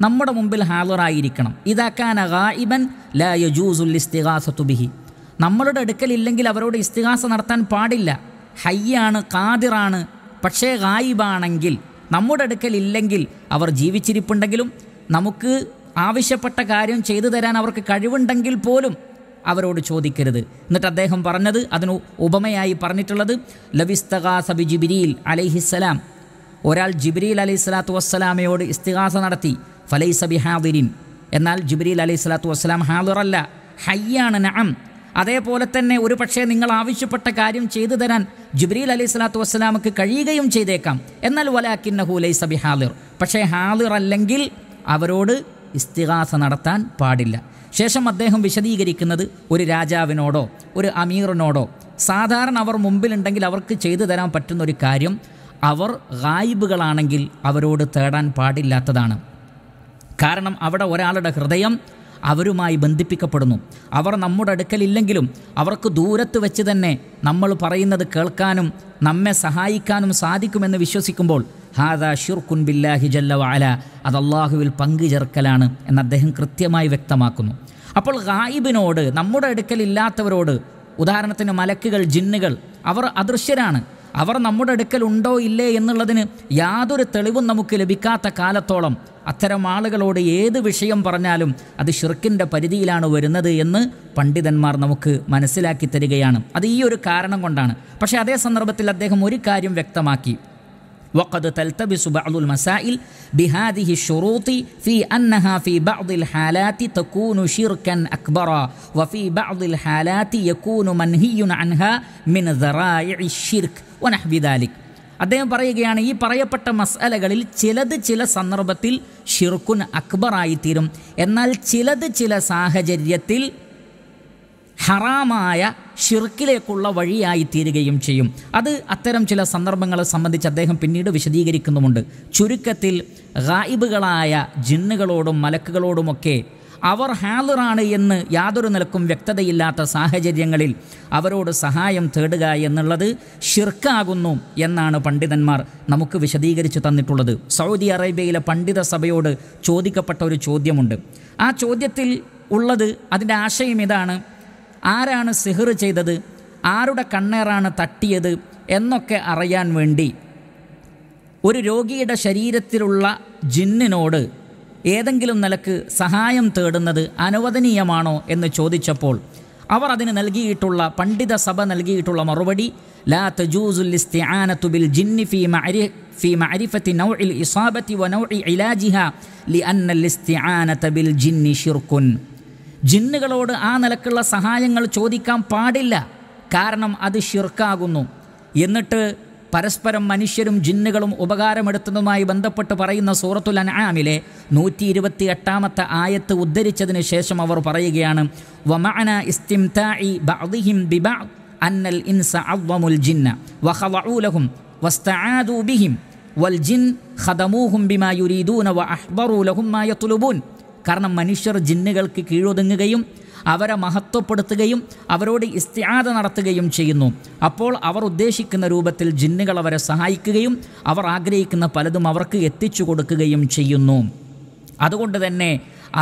Speaker 1: നമ്മുടെ മുമ്പിൽ ഹാജറായിരിക്കണം ഇതാക്കാൻ ഗായിബൻ ലാ യജൂസുൽ ഇസ്തിഗാസത്തു ബിഹി നമ്മളുടെ അടുക്കലില്ലെങ്കിൽ അവരോട് ഇസ്തിഹാസ നടത്താൻ പാടില്ല ഹയ്യാണ് കാതിറാണ് പക്ഷേ ഗായിബാണെങ്കിൽ നമ്മുടെ അടുക്കലില്ലെങ്കിൽ അവർ ജീവിച്ചിരിപ്പുണ്ടെങ്കിലും നമുക്ക് ആവശ്യപ്പെട്ട കാര്യം ചെയ്തു തരാൻ അവർക്ക് കഴിവുണ്ടെങ്കിൽ പോലും അവരോട് ചോദിക്കരുത് എന്നിട്ട് അദ്ദേഹം പറഞ്ഞത് അതിന് ഉപമയായി പറഞ്ഞിട്ടുള്ളത് ലവിസ്തഗാസബി ജിബിരിയിൽ അലൈഹിസ്സലാം ഒരാൾ ജിബിരിയിൽ അലൈഹി സ്വലാത്തു വസ്സലാമയോട് ഇസ്തിഹാസ നടത്തി ഫലൈസബി ഹാദിരിൻ എന്നാൽ ജുബിരിൽ അലൈഹി സ്വലാത്തു വസ്സലാം ഹാദിറല്ല ഹയ്യാണ് നഅം അതേപോലെ തന്നെ ഒരു പക്ഷേ നിങ്ങൾ ആവശ്യപ്പെട്ട കാര്യം ചെയ്തു തരാൻ ജുബ്രീൽ അലൈഹി സ്വലാത്തു വസ്സലാമക്ക് കഴിയുകയും ചെയ്തേക്കാം എന്നാൽ വലാക്കിന്നഹു ലൈസബി ഹാദിർ പക്ഷേ ഹാദിർ അല്ലെങ്കിൽ അവരോട് ഇസ്തിഹാസ നടത്താൻ പാടില്ല ശേഷം അദ്ദേഹം വിശദീകരിക്കുന്നത് ഒരു രാജാവിനോടോ ഒരു അമീറിനോടോ സാധാരണ അവർ മുമ്പിലുണ്ടെങ്കിൽ അവർക്ക് ചെയ്തു തരാൻ പറ്റുന്ന ഒരു കാര്യം അവർ ഗായിബുകളാണെങ്കിൽ അവരോട് തേടാൻ പാടില്ലാത്തതാണ് കാരണം അവിടെ ഒരാളുടെ ഹൃദയം അവരുമായി ബന്ധിപ്പിക്കപ്പെടുന്നു അവർ നമ്മുടെ അടുക്കലില്ലെങ്കിലും അവർക്ക് ദൂരത്ത് വെച്ച് തന്നെ നമ്മൾ പറയുന്നത് കേൾക്കാനും നമ്മെ സഹായിക്കാനും സാധിക്കുമെന്ന് വിശ്വസിക്കുമ്പോൾ ഹാദാ ഷുർഖുൻ ബില്ലാഹി ജല്ല വാല അത് അള്ളാഹുവിൽ പങ്കു ചേർക്കലാണ് എന്ന് അദ്ദേഹം കൃത്യമായി വ്യക്തമാക്കുന്നു അപ്പോൾ ഗായിബിനോട് നമ്മുടെ അടുക്കലില്ലാത്തവരോട് ഉദാഹരണത്തിന് മലക്കുകൾ ജിന്നുകൾ അവർ അദൃശ്യരാണ് അവർ നമ്മുടെ അടുക്കൽ ഉണ്ടോ ഇല്ലേ എന്നുള്ളതിന് യാതൊരു തെളിവും നമുക്ക് ലഭിക്കാത്ത കാലത്തോളം അത്തരം ആളുകളോട് ഏത് വിഷയം പറഞ്ഞാലും അത് ഷിർക്കിൻ്റെ പരിധിയിലാണ് വരുന്നത് എന്ന് പണ്ഡിതന്മാർ നമുക്ക് മനസ്സിലാക്കി തരികയാണ് അത് ഈ ഒരു കാരണം കൊണ്ടാണ് പക്ഷേ അതേ സന്ദർഭത്തിൽ അദ്ദേഹം ഒരു കാര്യം വ്യക്തമാക്കി وقد تلتبس بعض المسائل بهذه الشروط في أنها في بعض الحالات تكون شركا أكبر وفي بعض الحالات يكون منهي عنها من ذرائع الشرك വനഹ്വിദാലിക് അദ്ദേഹം പറയുകയാണ് ഈ പറയപ്പെട്ട മസാലകളിൽ ചിലത് ചില സന്ദർഭത്തിൽ ഷിർക്കുൻ അക്ബറായിത്തീരും എന്നാൽ ചിലത് ചില സാഹചര്യത്തിൽ ഹറാമായ ഷിർക്കിലേക്കുള്ള വഴിയായി തീരുകയും ചെയ്യും അത് അത്തരം ചില സന്ദർഭങ്ങളെ സംബന്ധിച്ച് അദ്ദേഹം പിന്നീട് വിശദീകരിക്കുന്നുമുണ്ട് ചുരുക്കത്തിൽ ഗായിബുകളായ ജിന്നുകളോടും മലക്കുകളോടുമൊക്കെ അവർ ഹാലറാണ് എന്ന് യാതൊരു നിലക്കും വ്യക്തതയില്ലാത്ത സാഹചര്യങ്ങളിൽ അവരോട് സഹായം തേടുക എന്നുള്ളത് ഷിർക്കാകുന്നു എന്നാണ് പണ്ഡിതന്മാർ നമുക്ക് വിശദീകരിച്ചു തന്നിട്ടുള്ളത് സൗദി അറേബ്യയിലെ പണ്ഡിത സഭയോട് ചോദിക്കപ്പെട്ട ഒരു ചോദ്യമുണ്ട് ആ ചോദ്യത്തിൽ ഉള്ളത് അതിൻ്റെ ആശയം ഇതാണ് ആരാണ് സിഹർ ചെയ്തത് ആരുടെ കണ്ണേറാണ് തട്ടിയത് എന്നൊക്കെ അറിയാൻ വേണ്ടി ഒരു രോഗിയുടെ ശരീരത്തിലുള്ള ജിന്നിനോട് ഏതെങ്കിലും നിലക്ക് സഹായം തേടുന്നത് അനുവദനീയമാണോ എന്ന് ചോദിച്ചപ്പോൾ അവർ അതിന് നൽകിയിട്ടുള്ള പണ്ഡിത സഭ നൽകിയിട്ടുള്ള മറുപടി ലാ തജൂസുൽ ഇസ്തിആനതു ബിൽ ജിന്നി ഫീ ഫീ നൗഇൽ വ നൗഇ ബിൽ ജിന്നി ശിർകുൻ ജിന്നുകളോട് ആ നിലക്കുള്ള സഹായങ്ങൾ ചോദിക്കാൻ പാടില്ല കാരണം അത് ഷിർക്കാകുന്നു എന്നിട്ട് പരസ്പരം മനുഷ്യരും ജിന്നുകളും ഉപകാരമെടുത്തതുമായി ബന്ധപ്പെട്ട് പറയുന്ന സൂറത്തുൽ അനാമിലെ നൂറ്റി ഇരുപത്തി എട്ടാമത്തെ ആയത്ത് ഉദ്ധരിച്ചതിന് ശേഷം അവർ പറയുകയാണ് വമാന ഇസ്തിംതാഇ ബഅദിഹിം ബിബഅ അന്നൽ ഇൻസ അവ്വമുൽ ജിന്ന വഖളഉ ലഹും വസ്തആദു ബിഹിം വൽ ജിൻ ഖദമൂഹും ബിമാ യുരീദൂന വ ലഹും മാ യത്ലുബൂൻ കാരണം മനുഷ്യർ ജിന്നുകൾക്ക് കീഴൊതുങ്ങുകയും അവരെ മഹത്വപ്പെടുത്തുകയും അവരോട് ഇസ്തിയാത നടത്തുകയും ചെയ്യുന്നു അപ്പോൾ അവർ ഉദ്ദേശിക്കുന്ന രൂപത്തിൽ ജിന്നുകൾ അവരെ സഹായിക്കുകയും അവർ ആഗ്രഹിക്കുന്ന പലതും അവർക്ക് എത്തിച്ചു കൊടുക്കുകയും ചെയ്യുന്നു അതുകൊണ്ട് തന്നെ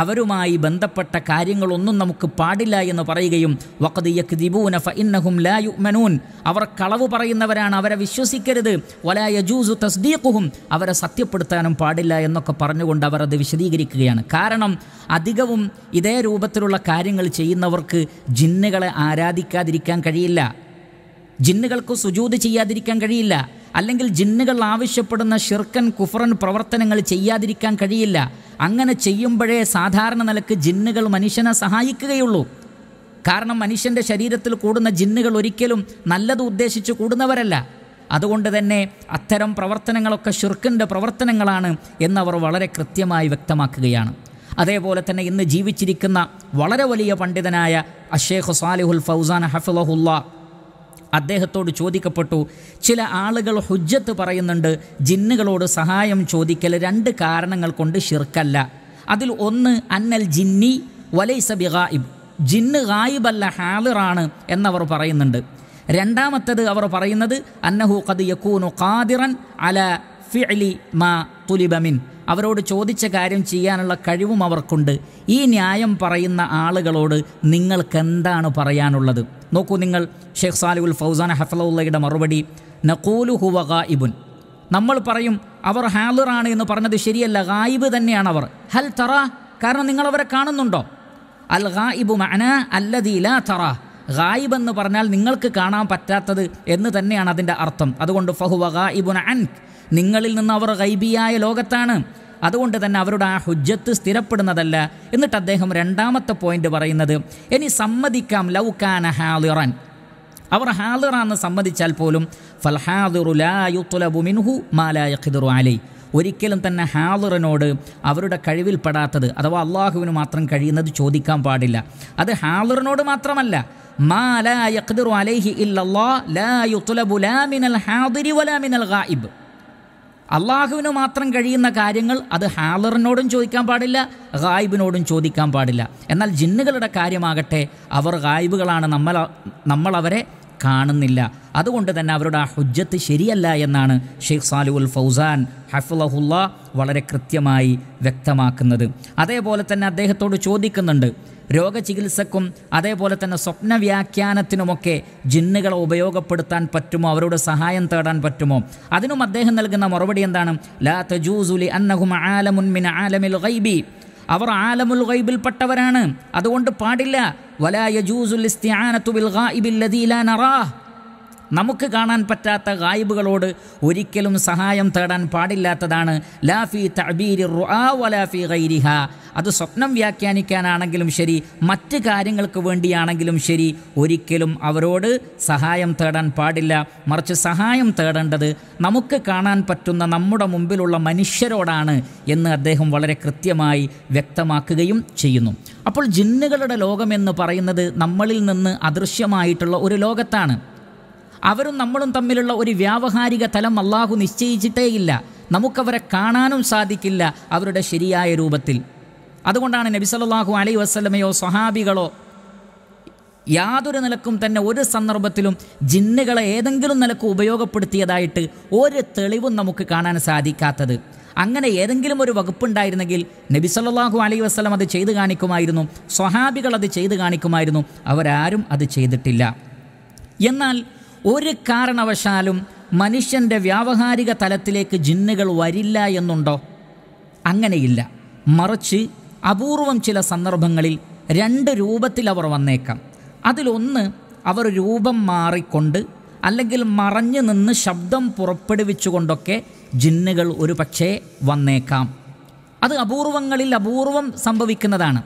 Speaker 1: അവരുമായി ബന്ധപ്പെട്ട കാര്യങ്ങളൊന്നും നമുക്ക് പാടില്ല എന്ന് പറയുകയും വക്കതിയൂന ഫഇന്നഹും ലാ യുഅ്മനൂൻ അവർ കളവ് പറയുന്നവരാണ് അവരെ വിശ്വസിക്കരുത് വലാ യജൂസു തസ്ദീഖുഹും അവരെ സത്യപ്പെടുത്താനും പാടില്ല എന്നൊക്കെ പറഞ്ഞുകൊണ്ട് അവർ അത് വിശദീകരിക്കുകയാണ് കാരണം അധികവും ഇതേ രൂപത്തിലുള്ള കാര്യങ്ങൾ ചെയ്യുന്നവർക്ക് ജിന്നുകളെ ആരാധിക്കാതിരിക്കാൻ കഴിയില്ല ജിന്നുകൾക്ക് സുജൂത് ചെയ്യാതിരിക്കാൻ കഴിയില്ല അല്ലെങ്കിൽ ജിന്നുകൾ ആവശ്യപ്പെടുന്ന ഷിർക്കൻ കുഫറൻ പ്രവർത്തനങ്ങൾ ചെയ്യാതിരിക്കാൻ കഴിയില്ല അങ്ങനെ ചെയ്യുമ്പോഴേ സാധാരണ നിലക്ക് ജിന്നുകൾ മനുഷ്യനെ സഹായിക്കുകയുള്ളൂ കാരണം മനുഷ്യൻ്റെ ശരീരത്തിൽ കൂടുന്ന ജിന്നുകൾ ഒരിക്കലും നല്ലത് ഉദ്ദേശിച്ച് കൂടുന്നവരല്ല അതുകൊണ്ട് തന്നെ അത്തരം പ്രവർത്തനങ്ങളൊക്കെ ഷിർക്കിൻ്റെ പ്രവർത്തനങ്ങളാണ് എന്നവർ വളരെ കൃത്യമായി വ്യക്തമാക്കുകയാണ് അതേപോലെ തന്നെ ഇന്ന് ജീവിച്ചിരിക്കുന്ന വളരെ വലിയ പണ്ഡിതനായ അഷേഖ് സാലിഹുൽ ഫൗസാൻ ഹഫിലഹുല്ല അദ്ദേഹത്തോട് ചോദിക്കപ്പെട്ടു ചില ആളുകൾ ഹുജ്ജത്ത് പറയുന്നുണ്ട് ജിന്നുകളോട് സഹായം ചോദിക്കൽ രണ്ട് കാരണങ്ങൾ കൊണ്ട് ഷിർക്കല്ല അതിൽ ഒന്ന് അന്നൽ ജിന്നി വലൈസ ബിഗായിബ് ജിന്ന് ഗായിബല്ല ഹാലിറാണ് എന്നവർ പറയുന്നുണ്ട് രണ്ടാമത്തത് അവർ പറയുന്നത് അന്നഹു കത് യക്കൂനു ഖാദിറൻ അല ഫിഅലി മാ തുലിബമിൻ അവരോട് ചോദിച്ച കാര്യം ചെയ്യാനുള്ള കഴിവും അവർക്കുണ്ട് ഈ ന്യായം പറയുന്ന ആളുകളോട് നിങ്ങൾക്കെന്താണ് പറയാനുള്ളത് നോക്കൂ നിങ്ങൾ ഷെയ്ഖ് സാലിഉൽ ഫൗസാൻ ഹഫലയുടെ മറുപടി നഖൂലു ഹുവ ഗായിബുൻ നമ്മൾ പറയും അവർ ഹാലുറാണ് എന്ന് പറഞ്ഞത് ശരിയല്ല ഗായിബ് തന്നെയാണ് അവർ ഹൽ തറ കാരണം നിങ്ങൾ അവരെ കാണുന്നുണ്ടോ അൽ ഗായിബു മന അല്ലദീല തറ ഗായിബ് എന്ന് പറഞ്ഞാൽ നിങ്ങൾക്ക് കാണാൻ പറ്റാത്തത് എന്ന് തന്നെയാണ് അതിൻ്റെ അർത്ഥം അതുകൊണ്ട് ഫഹുവ ഗായിബുൻ അൻക് നിങ്ങളിൽ നിന്ന് അവർ ഗൈബിയായ ലോകത്താണ് അതുകൊണ്ട് തന്നെ അവരുടെ ആ ഹുജ്ജത്ത് സ്ഥിരപ്പെടുന്നതല്ല എന്നിട്ട് അദ്ദേഹം രണ്ടാമത്തെ പോയിന്റ് പറയുന്നത് ഇനി സമ്മതിക്കാം ലൗക്കാന ഹാലിറൻ അവർ ഹാലിറാന്ന് സമ്മതിച്ചാൽ പോലും ഫൽ മിൻഹു അലൈ ഒരിക്കലും തന്നെ ഹാളിറിനോട് അവരുടെ കഴിവിൽപ്പെടാത്തത് അഥവാ അള്ളാഹുവിന് മാത്രം കഴിയുന്നത് ചോദിക്കാൻ പാടില്ല അത് ഹാളിറിനോട് മാത്രമല്ല മാ ലാ യഖ്ദിറു അലൈഹി ഇല്ലല്ലാ ലാ യുത്ലബു ലാ മിനൽ ഹാദിരി വലാ മിനൽ ഗായിബ് അള്ളാഹുവിന് മാത്രം കഴിയുന്ന കാര്യങ്ങൾ അത് ഹാലറിനോടും ചോദിക്കാൻ പാടില്ല ഗായിബിനോടും ചോദിക്കാൻ പാടില്ല എന്നാൽ ജിന്നുകളുടെ കാര്യമാകട്ടെ അവർ ഗായിബുകളാണ് നമ്മൾ നമ്മൾ അവരെ കാണുന്നില്ല അതുകൊണ്ട് തന്നെ അവരുടെ ആ ഹുജ്ജത്ത് ശരിയല്ല എന്നാണ് ഷെയ്ഖ് സാലുൽ ഫൗസാൻ ഹഫുലഹുല്ല വളരെ കൃത്യമായി വ്യക്തമാക്കുന്നത് അതേപോലെ തന്നെ അദ്ദേഹത്തോട് ചോദിക്കുന്നുണ്ട് രോഗചികിത്സക്കും അതേപോലെ തന്നെ സ്വപ്ന വ്യാഖ്യാനത്തിനുമൊക്കെ ജിന്നുകളെ ഉപയോഗപ്പെടുത്താൻ പറ്റുമോ അവരുടെ സഹായം തേടാൻ പറ്റുമോ അതിനും അദ്ദേഹം നൽകുന്ന മറുപടി എന്താണ് ലാ ആലമുൻ ആലമിൽ ഗൈബി അവർ ആലമുൽ ഗൈബിൽപ്പെട്ടവരാണ് അതുകൊണ്ട് പാടില്ല വലാ യജൂസുൽ ഇസ്തിആനതു ബിൽ ഗൈബില്ലദീ ലാ നറാഹ് നമുക്ക് കാണാൻ പറ്റാത്ത ഗായിബുകളോട് ഒരിക്കലും സഹായം തേടാൻ പാടില്ലാത്തതാണ് ലാഫി തബീരി വലാഫി ഗൈരിഹ അത് സ്വപ്നം വ്യാഖ്യാനിക്കാനാണെങ്കിലും ശരി മറ്റ് കാര്യങ്ങൾക്ക് വേണ്ടിയാണെങ്കിലും ശരി ഒരിക്കലും അവരോട് സഹായം തേടാൻ പാടില്ല മറിച്ച് സഹായം തേടേണ്ടത് നമുക്ക് കാണാൻ പറ്റുന്ന നമ്മുടെ മുമ്പിലുള്ള മനുഷ്യരോടാണ് എന്ന് അദ്ദേഹം വളരെ കൃത്യമായി വ്യക്തമാക്കുകയും ചെയ്യുന്നു അപ്പോൾ ജിന്നുകളുടെ ലോകമെന്ന് പറയുന്നത് നമ്മളിൽ നിന്ന് അദൃശ്യമായിട്ടുള്ള ഒരു ലോകത്താണ് അവരും നമ്മളും തമ്മിലുള്ള ഒരു വ്യാവഹാരിക തലം അള്ളാഹു നിശ്ചയിച്ചിട്ടേയില്ല നമുക്കവരെ കാണാനും സാധിക്കില്ല അവരുടെ ശരിയായ രൂപത്തിൽ അതുകൊണ്ടാണ് നബി സല്ലാഹു അലൈ വസ്ലമയോ സ്വഹാബികളോ യാതൊരു നിലക്കും തന്നെ ഒരു സന്ദർഭത്തിലും ജിന്നുകളെ ഏതെങ്കിലും നിലക്ക് ഉപയോഗപ്പെടുത്തിയതായിട്ട് ഒരു തെളിവും നമുക്ക് കാണാൻ സാധിക്കാത്തത് അങ്ങനെ ഏതെങ്കിലും ഒരു വകുപ്പുണ്ടായിരുന്നെങ്കിൽ നബി സല്ലാഹു അലൈ വസ്ലം അത് ചെയ്തു കാണിക്കുമായിരുന്നു സ്വഹാബികൾ അത് ചെയ്തു കാണിക്കുമായിരുന്നു അവരാരും അത് ചെയ്തിട്ടില്ല എന്നാൽ ഒരു കാരണവശാലും മനുഷ്യൻ്റെ വ്യാവഹാരിക തലത്തിലേക്ക് ജിന്നുകൾ വരില്ല എന്നുണ്ടോ അങ്ങനെയില്ല മറിച്ച് അപൂർവം ചില സന്ദർഭങ്ങളിൽ രണ്ട് രൂപത്തിൽ അവർ വന്നേക്കാം അതിലൊന്ന് അവർ രൂപം മാറിക്കൊണ്ട് അല്ലെങ്കിൽ മറഞ്ഞു നിന്ന് ശബ്ദം പുറപ്പെടുവിച്ചുകൊണ്ടൊക്കെ ജിന്നുകൾ ഒരു പക്ഷേ വന്നേക്കാം അത് അപൂർവങ്ങളിൽ അപൂർവം സംഭവിക്കുന്നതാണ്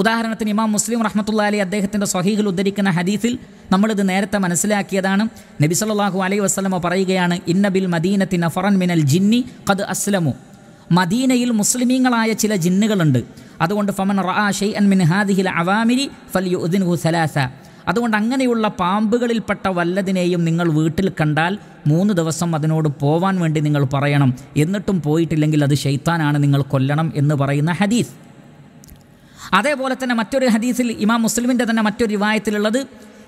Speaker 1: ഉദാഹരണത്തിന് ഇമാം മുസ്ലിം റഹ്മത്തുള്ളാലി അദ്ദേഹത്തിൻ്റെ സ്വഹീഹിൽ ഉദ്ധരിക്കുന്ന ഹദീസിൽ നമ്മളിത് നേരത്തെ മനസ്സിലാക്കിയതാണ് നബി സല്ലാഹു അലൈഹി വസ്ലമ പറയുകയാണ് ഇന്നബിൽ മദീനത്തിൻ അഫറൻ മിനൽ ജിന്നി ഖദ് അസ്ലമു മദീനയിൽ മുസ്ലിമീങ്ങളായ ചില ജിന്നുകളുണ്ട് അതുകൊണ്ട് ഫമൻ റാ അൻ മിൻ ഹാദിഹിൽ അവാമിരി ഫൽ യുദിൻ ഹുസലാസ അതുകൊണ്ട് അങ്ങനെയുള്ള പാമ്പുകളിൽപ്പെട്ട വല്ലതിനെയും നിങ്ങൾ വീട്ടിൽ കണ്ടാൽ മൂന്ന് ദിവസം അതിനോട് പോവാൻ വേണ്ടി നിങ്ങൾ പറയണം എന്നിട്ടും പോയിട്ടില്ലെങ്കിൽ അത് ഷെയ്ത്താനാണ് നിങ്ങൾ കൊല്ലണം എന്ന് പറയുന്ന ഹദീസ് അതേപോലെ തന്നെ മറ്റൊരു ഹദീസിൽ ഇമാം മുസ്ലിമിൻ്റെ തന്നെ മറ്റൊരു വിവാഹത്തിലുള്ളത്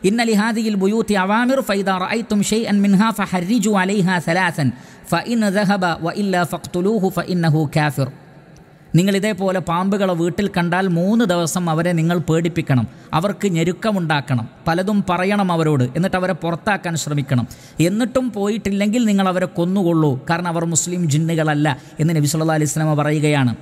Speaker 1: ഇന്ന ലിഹാദിയിൽ ബുയൂത്തി അവാമിർ ഫൈദാർ തും ഷെയ് അൻ മിൻഹ ഹരിജു അലൈഹ സലാസൻ ഫ ഇൻ ദഹബ വ ഇല്ല ഫഖ്തുലൂഹു ഫ ഇന്നഹു കാഫിർ നിങ്ങൾ ഇതേപോലെ പാമ്പുകളെ വീട്ടിൽ കണ്ടാൽ മൂന്ന് ദിവസം അവരെ നിങ്ങൾ പേടിപ്പിക്കണം അവർക്ക് ഞെരുക്കമുണ്ടാക്കണം പലതും പറയണം അവരോട് എന്നിട്ട് അവരെ പുറത്താക്കാൻ ശ്രമിക്കണം എന്നിട്ടും പോയിട്ടില്ലെങ്കിൽ നിങ്ങൾ അവരെ കൊന്നുകൊള്ളൂ കാരണം അവർ മുസ്ലിം ജിന്നുകളല്ല എന്ന് നബി അലൈഹി പറയുകയാണ്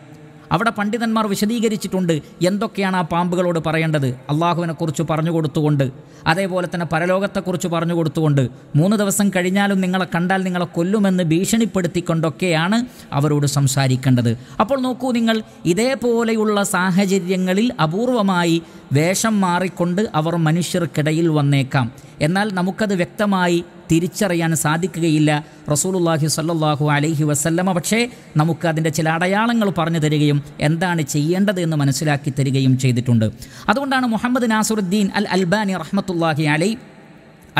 Speaker 1: അവിടെ പണ്ഡിതന്മാർ വിശദീകരിച്ചിട്ടുണ്ട് എന്തൊക്കെയാണ് ആ പാമ്പുകളോട് പറയേണ്ടത് അള്ളാഹുവിനെക്കുറിച്ച് പറഞ്ഞു കൊടുത്തുകൊണ്ട് അതേപോലെ തന്നെ പരലോകത്തെക്കുറിച്ച് പറഞ്ഞു കൊടുത്തുകൊണ്ട് മൂന്ന് ദിവസം കഴിഞ്ഞാലും നിങ്ങളെ കണ്ടാൽ നിങ്ങളെ കൊല്ലുമെന്ന് ഭീഷണിപ്പെടുത്തിക്കൊണ്ടൊക്കെയാണ് അവരോട് സംസാരിക്കേണ്ടത് അപ്പോൾ നോക്കൂ നിങ്ങൾ ഇതേപോലെയുള്ള സാഹചര്യങ്ങളിൽ അപൂർവമായി വേഷം മാറിക്കൊണ്ട് അവർ മനുഷ്യർക്കിടയിൽ വന്നേക്കാം എന്നാൽ നമുക്കത് വ്യക്തമായി തിരിച്ചറിയാൻ സാധിക്കുകയില്ല റസൂലുല്ലാഹി സല്ലാഹു അലൈഹി വസല്ലമ പക്ഷേ നമുക്ക് അതിൻ്റെ ചില അടയാളങ്ങൾ പറഞ്ഞു തരികയും എന്താണ് ചെയ്യേണ്ടത് എന്ന് മനസ്സിലാക്കി തരികയും ചെയ്തിട്ടുണ്ട് അതുകൊണ്ടാണ് മുഹമ്മദ് നാസുറുദ്ദീൻ അൽ അൽബാനി റഹ്മത്തുല്ലാഹി അലൈ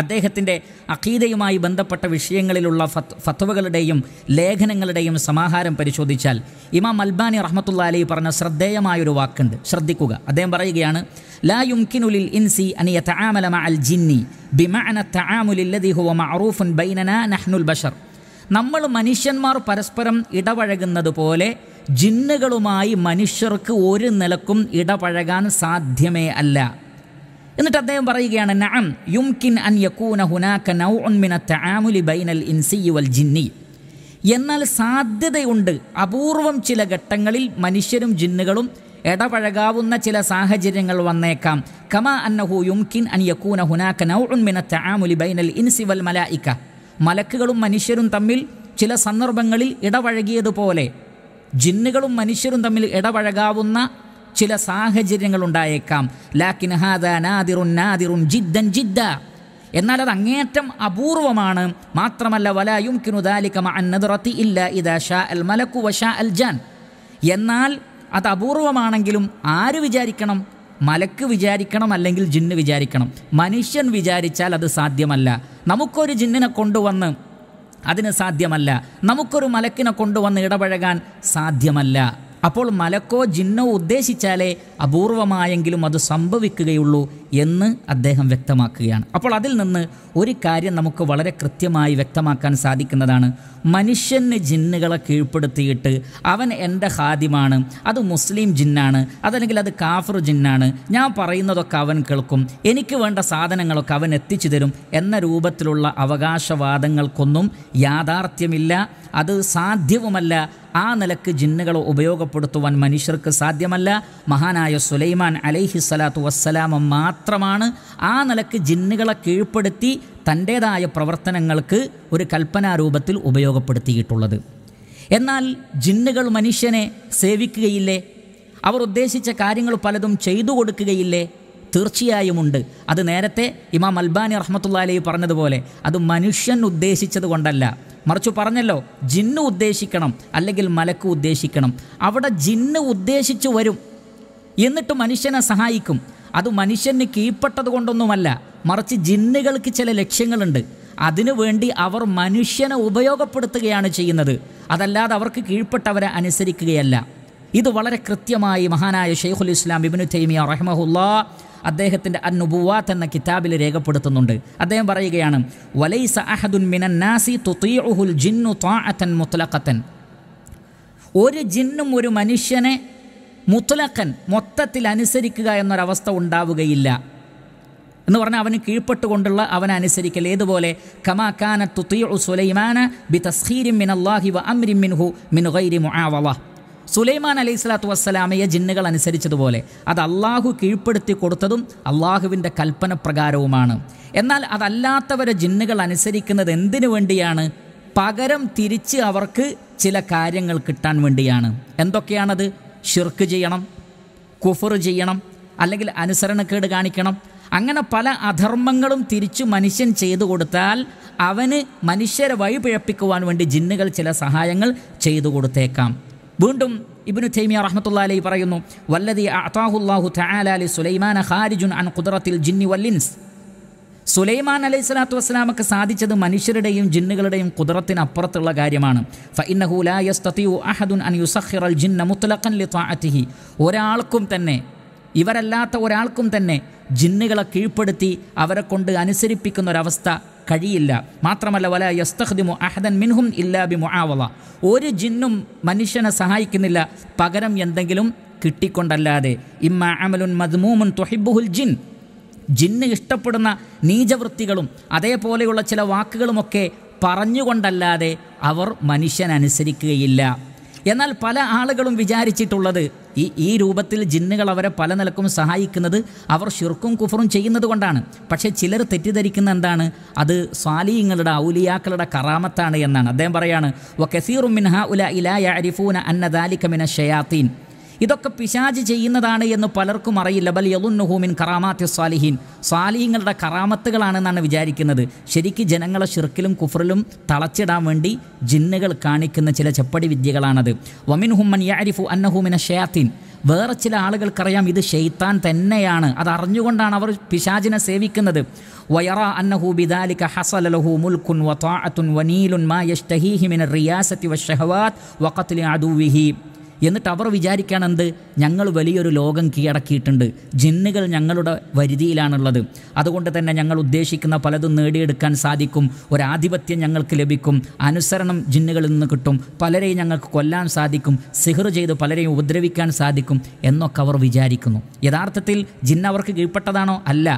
Speaker 1: അദ്ദേഹത്തിൻ്റെ അഖീദയുമായി ബന്ധപ്പെട്ട വിഷയങ്ങളിലുള്ള ഫത്വകളുടെയും ലേഖനങ്ങളുടെയും സമാഹാരം പരിശോധിച്ചാൽ ഇമാം അൽബാനി റഹ്മത്തുള്ള അലി പറഞ്ഞ ശ്രദ്ധേയമായൊരു വാക്കുണ്ട് ശ്രദ്ധിക്കുക അദ്ദേഹം പറയുകയാണ് ലാ യുംകിനുലിൽ ഇൻസി അനിയ തആമലമ അൽ ജിന്നി ബിമഅന തആമുലില്ലദി ഹുവ മഅറൂഫുൻ ബൈനനാ നഹ്നുൽ ബഷർ നമ്മൾ മനുഷ്യന്മാർ പരസ്പരം ഇടപഴകുന്നത് പോലെ ജിന്നുകളുമായി മനുഷ്യർക്ക് ഒരു നിലക്കും ഇടപഴകാൻ സാധ്യമേ അല്ല എന്നിട്ട് അദ്ദേഹം പറയുകയാണ് നഅം യുംകിൻ അൻ യകൂന ഹുനാക നൗഉൻ മിന തആമുലി ബൈനൽ ഇൻസി വൽ ജിന്നി എന്നാൽ സാധ്യതയുണ്ട് അപൂർവം ചില ഘട്ടങ്ങളിൽ മനുഷ്യരും ജിന്നുകളും ഇടപഴകാവുന്ന ചില സാഹചര്യങ്ങൾ വന്നേക്കാം കമാ അന്നഹു യുംകിൻ അൻ യകൂന ഹുനാക നൗഉൻ മിന തആമുലി ബൈനൽ ഇൻസി വൽ മലായിക്ക മലക്കുകളും മനുഷ്യരും തമ്മിൽ ചില സന്ദർഭങ്ങളിൽ ഇടപഴകിയതുപോലെ ജിന്നുകളും മനുഷ്യരും തമ്മിൽ ഇടപഴകാവുന്ന ചില സാഹചര്യങ്ങൾ ഉണ്ടായേക്കാം ലാക്കിൻ ഹാദ നാദിറുൻ നാദിറുൻ ജിദ്ദൻ ജിദ്ദ എന്നാൽ അത് അങ്ങേറ്റം അപൂർവമാണ് മാത്രമല്ല വലായുംകിനു ദാലിക്കമ അന്നദറത്തി ഇല്ല ഇദ ഷാ അൽ മലക്കു വ അൽ ജാൻ എന്നാൽ അത് അപൂർവമാണെങ്കിലും ആര് വിചാരിക്കണം മലക്ക് വിചാരിക്കണം അല്ലെങ്കിൽ ജിന്ന് വിചാരിക്കണം മനുഷ്യൻ വിചാരിച്ചാൽ അത് സാധ്യമല്ല നമുക്കൊരു ജിന്നിനെ കൊണ്ടുവന്ന് അതിന് സാധ്യമല്ല നമുക്കൊരു മലക്കിനെ കൊണ്ടുവന്ന് ഇടപഴകാൻ സാധ്യമല്ല അപ്പോൾ മലക്കോ ജിന്നോ ഉദ്ദേശിച്ചാലേ അപൂർവമായെങ്കിലും അത് സംഭവിക്കുകയുള്ളൂ എന്ന് അദ്ദേഹം വ്യക്തമാക്കുകയാണ് അപ്പോൾ അതിൽ നിന്ന് ഒരു കാര്യം നമുക്ക് വളരെ കൃത്യമായി വ്യക്തമാക്കാൻ സാധിക്കുന്നതാണ് മനുഷ്യന് ജിന്നുകളെ കീഴ്പ്പെടുത്തിയിട്ട് അവൻ എൻ്റെ ഹാദിമാണ് അത് മുസ്ലിം ജിന്നാണ് അതല്ലെങ്കിൽ അത് കാഫർ ജിന്നാണ് ഞാൻ പറയുന്നതൊക്കെ അവൻ കേൾക്കും എനിക്ക് വേണ്ട സാധനങ്ങളൊക്കെ അവൻ എത്തിച്ചു തരും എന്ന രൂപത്തിലുള്ള അവകാശവാദങ്ങൾക്കൊന്നും യാഥാർത്ഥ്യമില്ല അത് സാധ്യവുമല്ല ആ നിലക്ക് ജിന്നുകളെ ഉപയോഗപ്പെടുത്തുവാൻ മനുഷ്യർക്ക് സാധ്യമല്ല മഹാനായ സുലൈമാൻ അലൈഹി സ്വലാത്തു വസ്സലാമ മാത്രമാണ് ആ നിലക്ക് ജിന്നുകളെ കീഴ്പ്പെടുത്തി തൻ്റേതായ പ്രവർത്തനങ്ങൾക്ക് ഒരു കൽപ്പനാരൂപത്തിൽ ഉപയോഗപ്പെടുത്തിയിട്ടുള്ളത് എന്നാൽ ജിന്നുകൾ മനുഷ്യനെ സേവിക്കുകയില്ലേ അവർ ഉദ്ദേശിച്ച കാര്യങ്ങൾ പലതും ചെയ്തു കൊടുക്കുകയില്ലേ തീർച്ചയായുമുണ്ട് അത് നേരത്തെ ഇമാം അൽബാനി റഹ്മത്തുള്ള അലൈ പറഞ്ഞതുപോലെ അത് മനുഷ്യൻ ഉദ്ദേശിച്ചത് കൊണ്ടല്ല മറിച്ച് പറഞ്ഞല്ലോ ജിന്ന് ഉദ്ദേശിക്കണം അല്ലെങ്കിൽ മലക്ക് ഉദ്ദേശിക്കണം അവിടെ ജിന്ന് ഉദ്ദേശിച്ചു വരും എന്നിട്ട് മനുഷ്യനെ സഹായിക്കും അത് മനുഷ്യന് കീഴ്പ്പെട്ടത് കൊണ്ടൊന്നുമല്ല മറിച്ച് ജിന്നുകൾക്ക് ചില ലക്ഷ്യങ്ങളുണ്ട് അതിനുവേണ്ടി അവർ മനുഷ്യനെ ഉപയോഗപ്പെടുത്തുകയാണ് ചെയ്യുന്നത് അതല്ലാതെ അവർക്ക് കീഴ്പ്പെട്ടവരെ അനുസരിക്കുകയല്ല ഇത് വളരെ കൃത്യമായി മഹാനായ ഷെയ്ഖുൽ ഇസ്ലാം ഇബിനു തൈമിയ റഹ്മഹുല്ലാ അദ്ദേഹത്തിൻ്റെ അന്നുബുവാത്ത് എന്ന കിതാബിൽ രേഖപ്പെടുത്തുന്നുണ്ട് അദ്ദേഹം പറയുകയാണ് വലൈസ അഹദുൻ മിനന്നാസി തുതീഉഹുൽ ജിന്നു താഅത്തൻ മുത്തലക്കത്തൻ ഒരു ജിന്നും ഒരു മനുഷ്യനെ മുത്തലക്കൻ മൊത്തത്തിൽ അനുസരിക്കുക എന്നൊരവസ്ഥ ഉണ്ടാവുകയില്ല എന്ന് പറഞ്ഞാൽ അവന് കീഴ്പ്പെട്ടുകൊണ്ടുള്ള അവനെ അനുസരിക്കൽ ഏതുപോലെ സുലൈമാന മിൻ മിൻഹു മിൻ ഗൈരി സുലൈമാൻ അലൈഹി സ്വലാത്തു വസ്സലാമയെ ജിന്നുകൾ അനുസരിച്ചതുപോലെ അത് അള്ളാഹു കീഴ്പ്പെടുത്തി കൊടുത്തതും അള്ളാഹുവിൻ്റെ കൽപ്പന പ്രകാരവുമാണ് എന്നാൽ അതല്ലാത്തവരെ ജിന്നുകൾ അനുസരിക്കുന്നത് എന്തിനു വേണ്ടിയാണ് പകരം തിരിച്ച് അവർക്ക് ചില കാര്യങ്ങൾ കിട്ടാൻ വേണ്ടിയാണ് എന്തൊക്കെയാണത് ഷിർക്ക് ചെയ്യണം കുഫർ ചെയ്യണം അല്ലെങ്കിൽ അനുസരണക്കേട് കാണിക്കണം അങ്ങനെ പല അധർമ്മങ്ങളും തിരിച്ചു മനുഷ്യൻ ചെയ്തു കൊടുത്താൽ അവന് മനുഷ്യരെ വഴിപിഴപ്പിക്കുവാൻ വേണ്ടി ജിന്നുകൾ ചില സഹായങ്ങൾ ചെയ്തു കൊടുത്തേക്കാം വീണ്ടും ഇബ്നു തൈമിയ റഹ്മത്തുള്ള അലൈ പറയുന്നു വല്ലതി അത്താഹുല്ലാഹു തആലാലി സുലൈമാൻ ഖാരിജുൻ അൻ കുദറത്തിൽ ജിന്നി വല്ലിൻസ് സുലൈമാൻ അലൈഹി സ്വലാത്തു വസ്സലാമക്ക് സാധിച്ചത് മനുഷ്യരുടെയും ജിന്നുകളുടെയും കുതിരത്തിനപ്പുറത്തുള്ള കാര്യമാണ് ഫഇന്നഹു ലാ അഹദുൻ അൻ യുസഖിറൽ ജിന്ന മുത്ലഖൻ ഒരാൾക്കും തന്നെ ഇവരല്ലാത്ത ഒരാൾക്കും തന്നെ ജിന്നുകളെ കീഴ്പ്പെടുത്തി അവരെ കൊണ്ട് അനുസരിപ്പിക്കുന്ന ഒരവസ്ഥ കഴിയില്ല മാത്രമല്ല വല യസ്തഖ്ദിമു അഹദൻ മിൻഹും ഇല്ലാ ബി ഒരു ജിന്നും മനുഷ്യനെ സഹായിക്കുന്നില്ല പകരം എന്തെങ്കിലും കിട്ടിക്കൊണ്ടല്ലാതെ ഇമ്മ അമലുൻ മദ്മൂമുൻ തൊഹിബുഹുൽ ജിൻ ജിന്ന് ഇഷ്ടപ്പെടുന്ന നീചവൃത്തികളും അതേപോലെയുള്ള ചില വാക്കുകളുമൊക്കെ പറഞ്ഞുകൊണ്ടല്ലാതെ അവർ മനുഷ്യനനുസരിക്കുകയില്ല എന്നാൽ പല ആളുകളും വിചാരിച്ചിട്ടുള്ളത് ഈ ഈ രൂപത്തിൽ ജിന്നുകൾ അവരെ പല നിലക്കും സഹായിക്കുന്നത് അവർ ഷിർക്കും കുഫറും ചെയ്യുന്നത് കൊണ്ടാണ് പക്ഷേ ചിലർ തെറ്റിദ്ധരിക്കുന്ന എന്താണ് അത് സ്വാലീങ്ങളുടെ ഔലിയാക്കളുടെ കറാമത്താണ് എന്നാണ് അദ്ദേഹം പറയാണ് വ കസീറും മിൻഹ ഉല ഇലാ അരിഫൂന അന്ന ദാലിക മിന ഷയാത്തീൻ ഇതൊക്കെ പിശാജ് ചെയ്യുന്നതാണ് എന്ന് പലർക്കും അറിയില്ല ബൽ യദുന്നുഹൂമിൻ കറാമാത്തി സ്വാലിഹീൻ സ്വാലിഹീങ്ങളുടെ കറാമത്തുകളാണെന്നാണ് വിചാരിക്കുന്നത് ശരിക്ക് ജനങ്ങളെ ഷിർക്കിലും കുഫറിലും തളച്ചിടാൻ വേണ്ടി ജിന്നുകൾ കാണിക്കുന്ന ചില ചെപ്പടി വിദ്യകളാണത് വമിൻ ഹുമ്മൻ യാരിഫു അന്നഹൂമിന ഷയാത്തീൻ വേറെ ചില ആളുകൾക്കറിയാം ഇത് ഷെയ്ത്താൻ തന്നെയാണ് അത് അറിഞ്ഞുകൊണ്ടാണ് അവർ പിശാജിനെ സേവിക്കുന്നത് വയറ അന്നഹു ബിദാലിക ഹസലഹു മുൽക്കുൻ വത്താഅത്തുൻ വനീലുൻ മാ യഷ്തഹീഹി മിന റിയാസത്തി വഷഹവാത്ത് വഖത്ലി അദുവിഹി എന്നിട്ട് അവർ എന്ത് ഞങ്ങൾ വലിയൊരു ലോകം കീഴടക്കിയിട്ടുണ്ട് ജിന്നുകൾ ഞങ്ങളുടെ വരുതിയിലാണുള്ളത് അതുകൊണ്ട് തന്നെ ഞങ്ങൾ ഉദ്ദേശിക്കുന്ന പലതും നേടിയെടുക്കാൻ സാധിക്കും ഒരാധിപത്യം ഞങ്ങൾക്ക് ലഭിക്കും അനുസരണം ജിന്നുകളിൽ നിന്ന് കിട്ടും പലരെയും ഞങ്ങൾക്ക് കൊല്ലാൻ സാധിക്കും സിഹർ ചെയ്ത് പലരെയും ഉപദ്രവിക്കാൻ സാധിക്കും എന്നൊക്കെ അവർ വിചാരിക്കുന്നു യഥാർത്ഥത്തിൽ ജിന്ന് അവർക്ക് കീഴ്പ്പെട്ടതാണോ അല്ല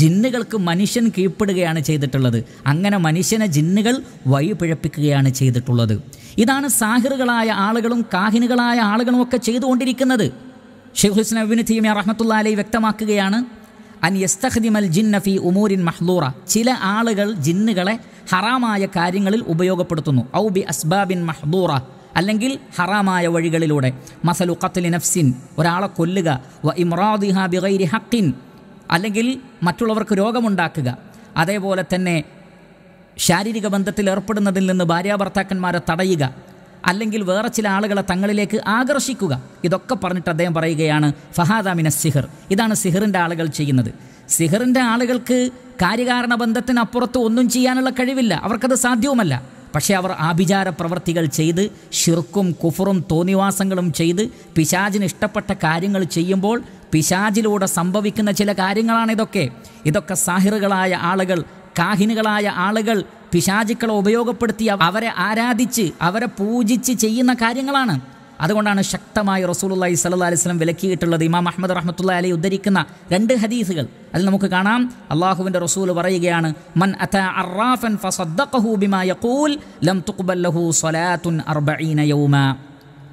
Speaker 1: ജിന്നുകൾക്ക് മനുഷ്യൻ കീഴ്പ്പെടുകയാണ് ചെയ്തിട്ടുള്ളത് അങ്ങനെ മനുഷ്യനെ ജിന്നുകൾ വഴിപിഴപ്പിക്കുകയാണ് ചെയ്തിട്ടുള്ളത് ഇതാണ് സാഹിറുകളായ ആളുകളും കാഹിനുകളായ ആളുകളും ഒക്കെ ചെയ്തുകൊണ്ടിരിക്കുന്നത് ഷെയ്ഖുസ്ന അബിന് തീമിയ റഹ്മത്തുള്ള അലൈ വ്യക്തമാക്കുകയാണ് അൻ യസ്തഖദിമൽ ജിന്നഫി ഉമൂരിൻ മഹ്ലൂറ ചില ആളുകൾ ജിന്നുകളെ ഹറാമായ കാര്യങ്ങളിൽ ഉപയോഗപ്പെടുത്തുന്നു ഔ ബി അസ്ബാബിൻ മഹ്ദൂറ അല്ലെങ്കിൽ ഹറാമായ വഴികളിലൂടെ മസലു ഖത്ലി നഫ്സിൻ ഒരാളെ കൊല്ലുക വ ഇമ്രാദിഹ ബിഗൈരി ഹക്കിൻ അല്ലെങ്കിൽ മറ്റുള്ളവർക്ക് രോഗമുണ്ടാക്കുക അതേപോലെ തന്നെ ശാരീരിക ബന്ധത്തിൽ ഏർപ്പെടുന്നതിൽ നിന്ന് ഭാര്യാഭർത്താക്കന്മാരെ തടയുക അല്ലെങ്കിൽ വേറെ ചില ആളുകളെ തങ്ങളിലേക്ക് ആകർഷിക്കുക ഇതൊക്കെ പറഞ്ഞിട്ട് അദ്ദേഹം പറയുകയാണ് ഫഹാദാമിന സിഹർ ഇതാണ് സിഹറിൻ്റെ ആളുകൾ ചെയ്യുന്നത് സിഹറിൻ്റെ ആളുകൾക്ക് കാര്യകാരണ ബന്ധത്തിനപ്പുറത്ത് ഒന്നും ചെയ്യാനുള്ള കഴിവില്ല അവർക്കത് സാധ്യവുമല്ല പക്ഷേ അവർ ആഭിചാര പ്രവർത്തികൾ ചെയ്ത് ഷിർക്കും കുഫറും തോന്നിവാസങ്ങളും ചെയ്ത് പിശാചിന് ഇഷ്ടപ്പെട്ട കാര്യങ്ങൾ ചെയ്യുമ്പോൾ പിശാചിലൂടെ സംഭവിക്കുന്ന ചില കാര്യങ്ങളാണിതൊക്കെ ഇതൊക്കെ സാഹിറുകളായ ആളുകൾ കാഹിനുകളായ ആളുകൾ പിശാചുക്കളെ ഉപയോഗപ്പെടുത്തി അവരെ ആരാധിച്ച് അവരെ പൂജിച്ച് ചെയ്യുന്ന കാര്യങ്ങളാണ് അതുകൊണ്ടാണ് ശക്തമായി റസൂലുല്ലായി സല്ലാ അലിസ്ലം വിലക്കിയിട്ടുള്ളത് ഇമാം അഹമ്മദ് റഹ്മത്തുള്ള അലി ഉദ്ധരിക്കുന്ന രണ്ട് ഹദീസുകൾ അതിൽ നമുക്ക് കാണാം അള്ളാഹുവിൻ്റെ റസൂൽ പറയുകയാണ് മൻ അറാഫൻ ലം സ്വലാത്തുൻ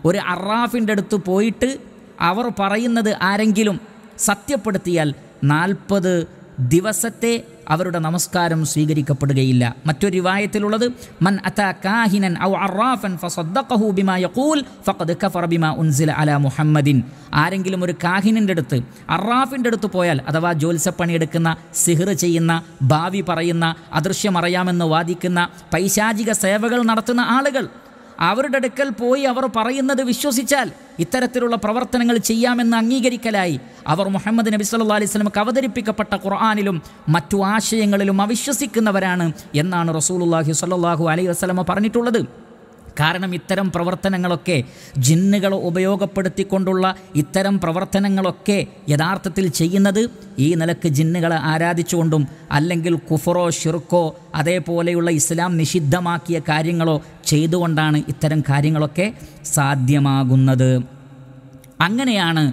Speaker 1: ഒരു അറാഫിൻ്റെ അടുത്ത് പോയിട്ട് അവർ പറയുന്നത് ആരെങ്കിലും സത്യപ്പെടുത്തിയാൽ നാൽപ്പത് ദിവസത്തെ അവരുടെ നമസ്കാരം സ്വീകരിക്കപ്പെടുകയില്ല മറ്റൊരു റിവായത്തിലുള്ളത് മൻ അത കാഹിനൻ ഔ അറാഫൻ ഫസദ്ദഖഹു ബിമാ യഖൂൽ ഫഖദ് കഫറ ബിമാ ഉൻസില അലാ മുഹമ്മദിൻ ആരെങ്കിലും ഒരു കാഹിനൻ്റെ അടുത്ത് അറാഫിൻ്റെ അടുത്ത് പോയാൽ അഥവാ എടുക്കുന്ന സിഹർ ചെയ്യുന്ന ഭാവി പറയുന്ന അദൃശ്യമറിയാമെന്ന് വാദിക്കുന്ന പൈശാചിക സേവകൾ നടത്തുന്ന ആളുകൾ അവരുടെ അടുക്കൽ പോയി അവർ പറയുന്നത് വിശ്വസിച്ചാൽ ഇത്തരത്തിലുള്ള പ്രവർത്തനങ്ങൾ ചെയ്യാമെന്ന് അംഗീകരിക്കലായി അവർ മുഹമ്മദ് നബി സല്ലാ അലൈഹി സ്വലമക്ക് അവതരിപ്പിക്കപ്പെട്ട ഖുർആാനിലും മറ്റു ആശയങ്ങളിലും അവിശ്വസിക്കുന്നവരാണ് എന്നാണ് റസൂലുല്ലാഹി സല്ലാഹു അലൈഹി വസ്ലമ പറഞ്ഞിട്ടുള്ളത് കാരണം ഇത്തരം പ്രവർത്തനങ്ങളൊക്കെ ജിന്നുകൾ ഉപയോഗപ്പെടുത്തിക്കൊണ്ടുള്ള ഇത്തരം പ്രവർത്തനങ്ങളൊക്കെ യഥാർത്ഥത്തിൽ ചെയ്യുന്നത് ഈ നിലക്ക് ജിന്നുകളെ ആരാധിച്ചുകൊണ്ടും അല്ലെങ്കിൽ കുഫറോ ഷിർക്കോ അതേപോലെയുള്ള ഇസ്ലാം നിഷിദ്ധമാക്കിയ കാര്യങ്ങളോ ചെയ്തുകൊണ്ടാണ് ഇത്തരം കാര്യങ്ങളൊക്കെ സാധ്യമാകുന്നത് അങ്ങനെയാണ്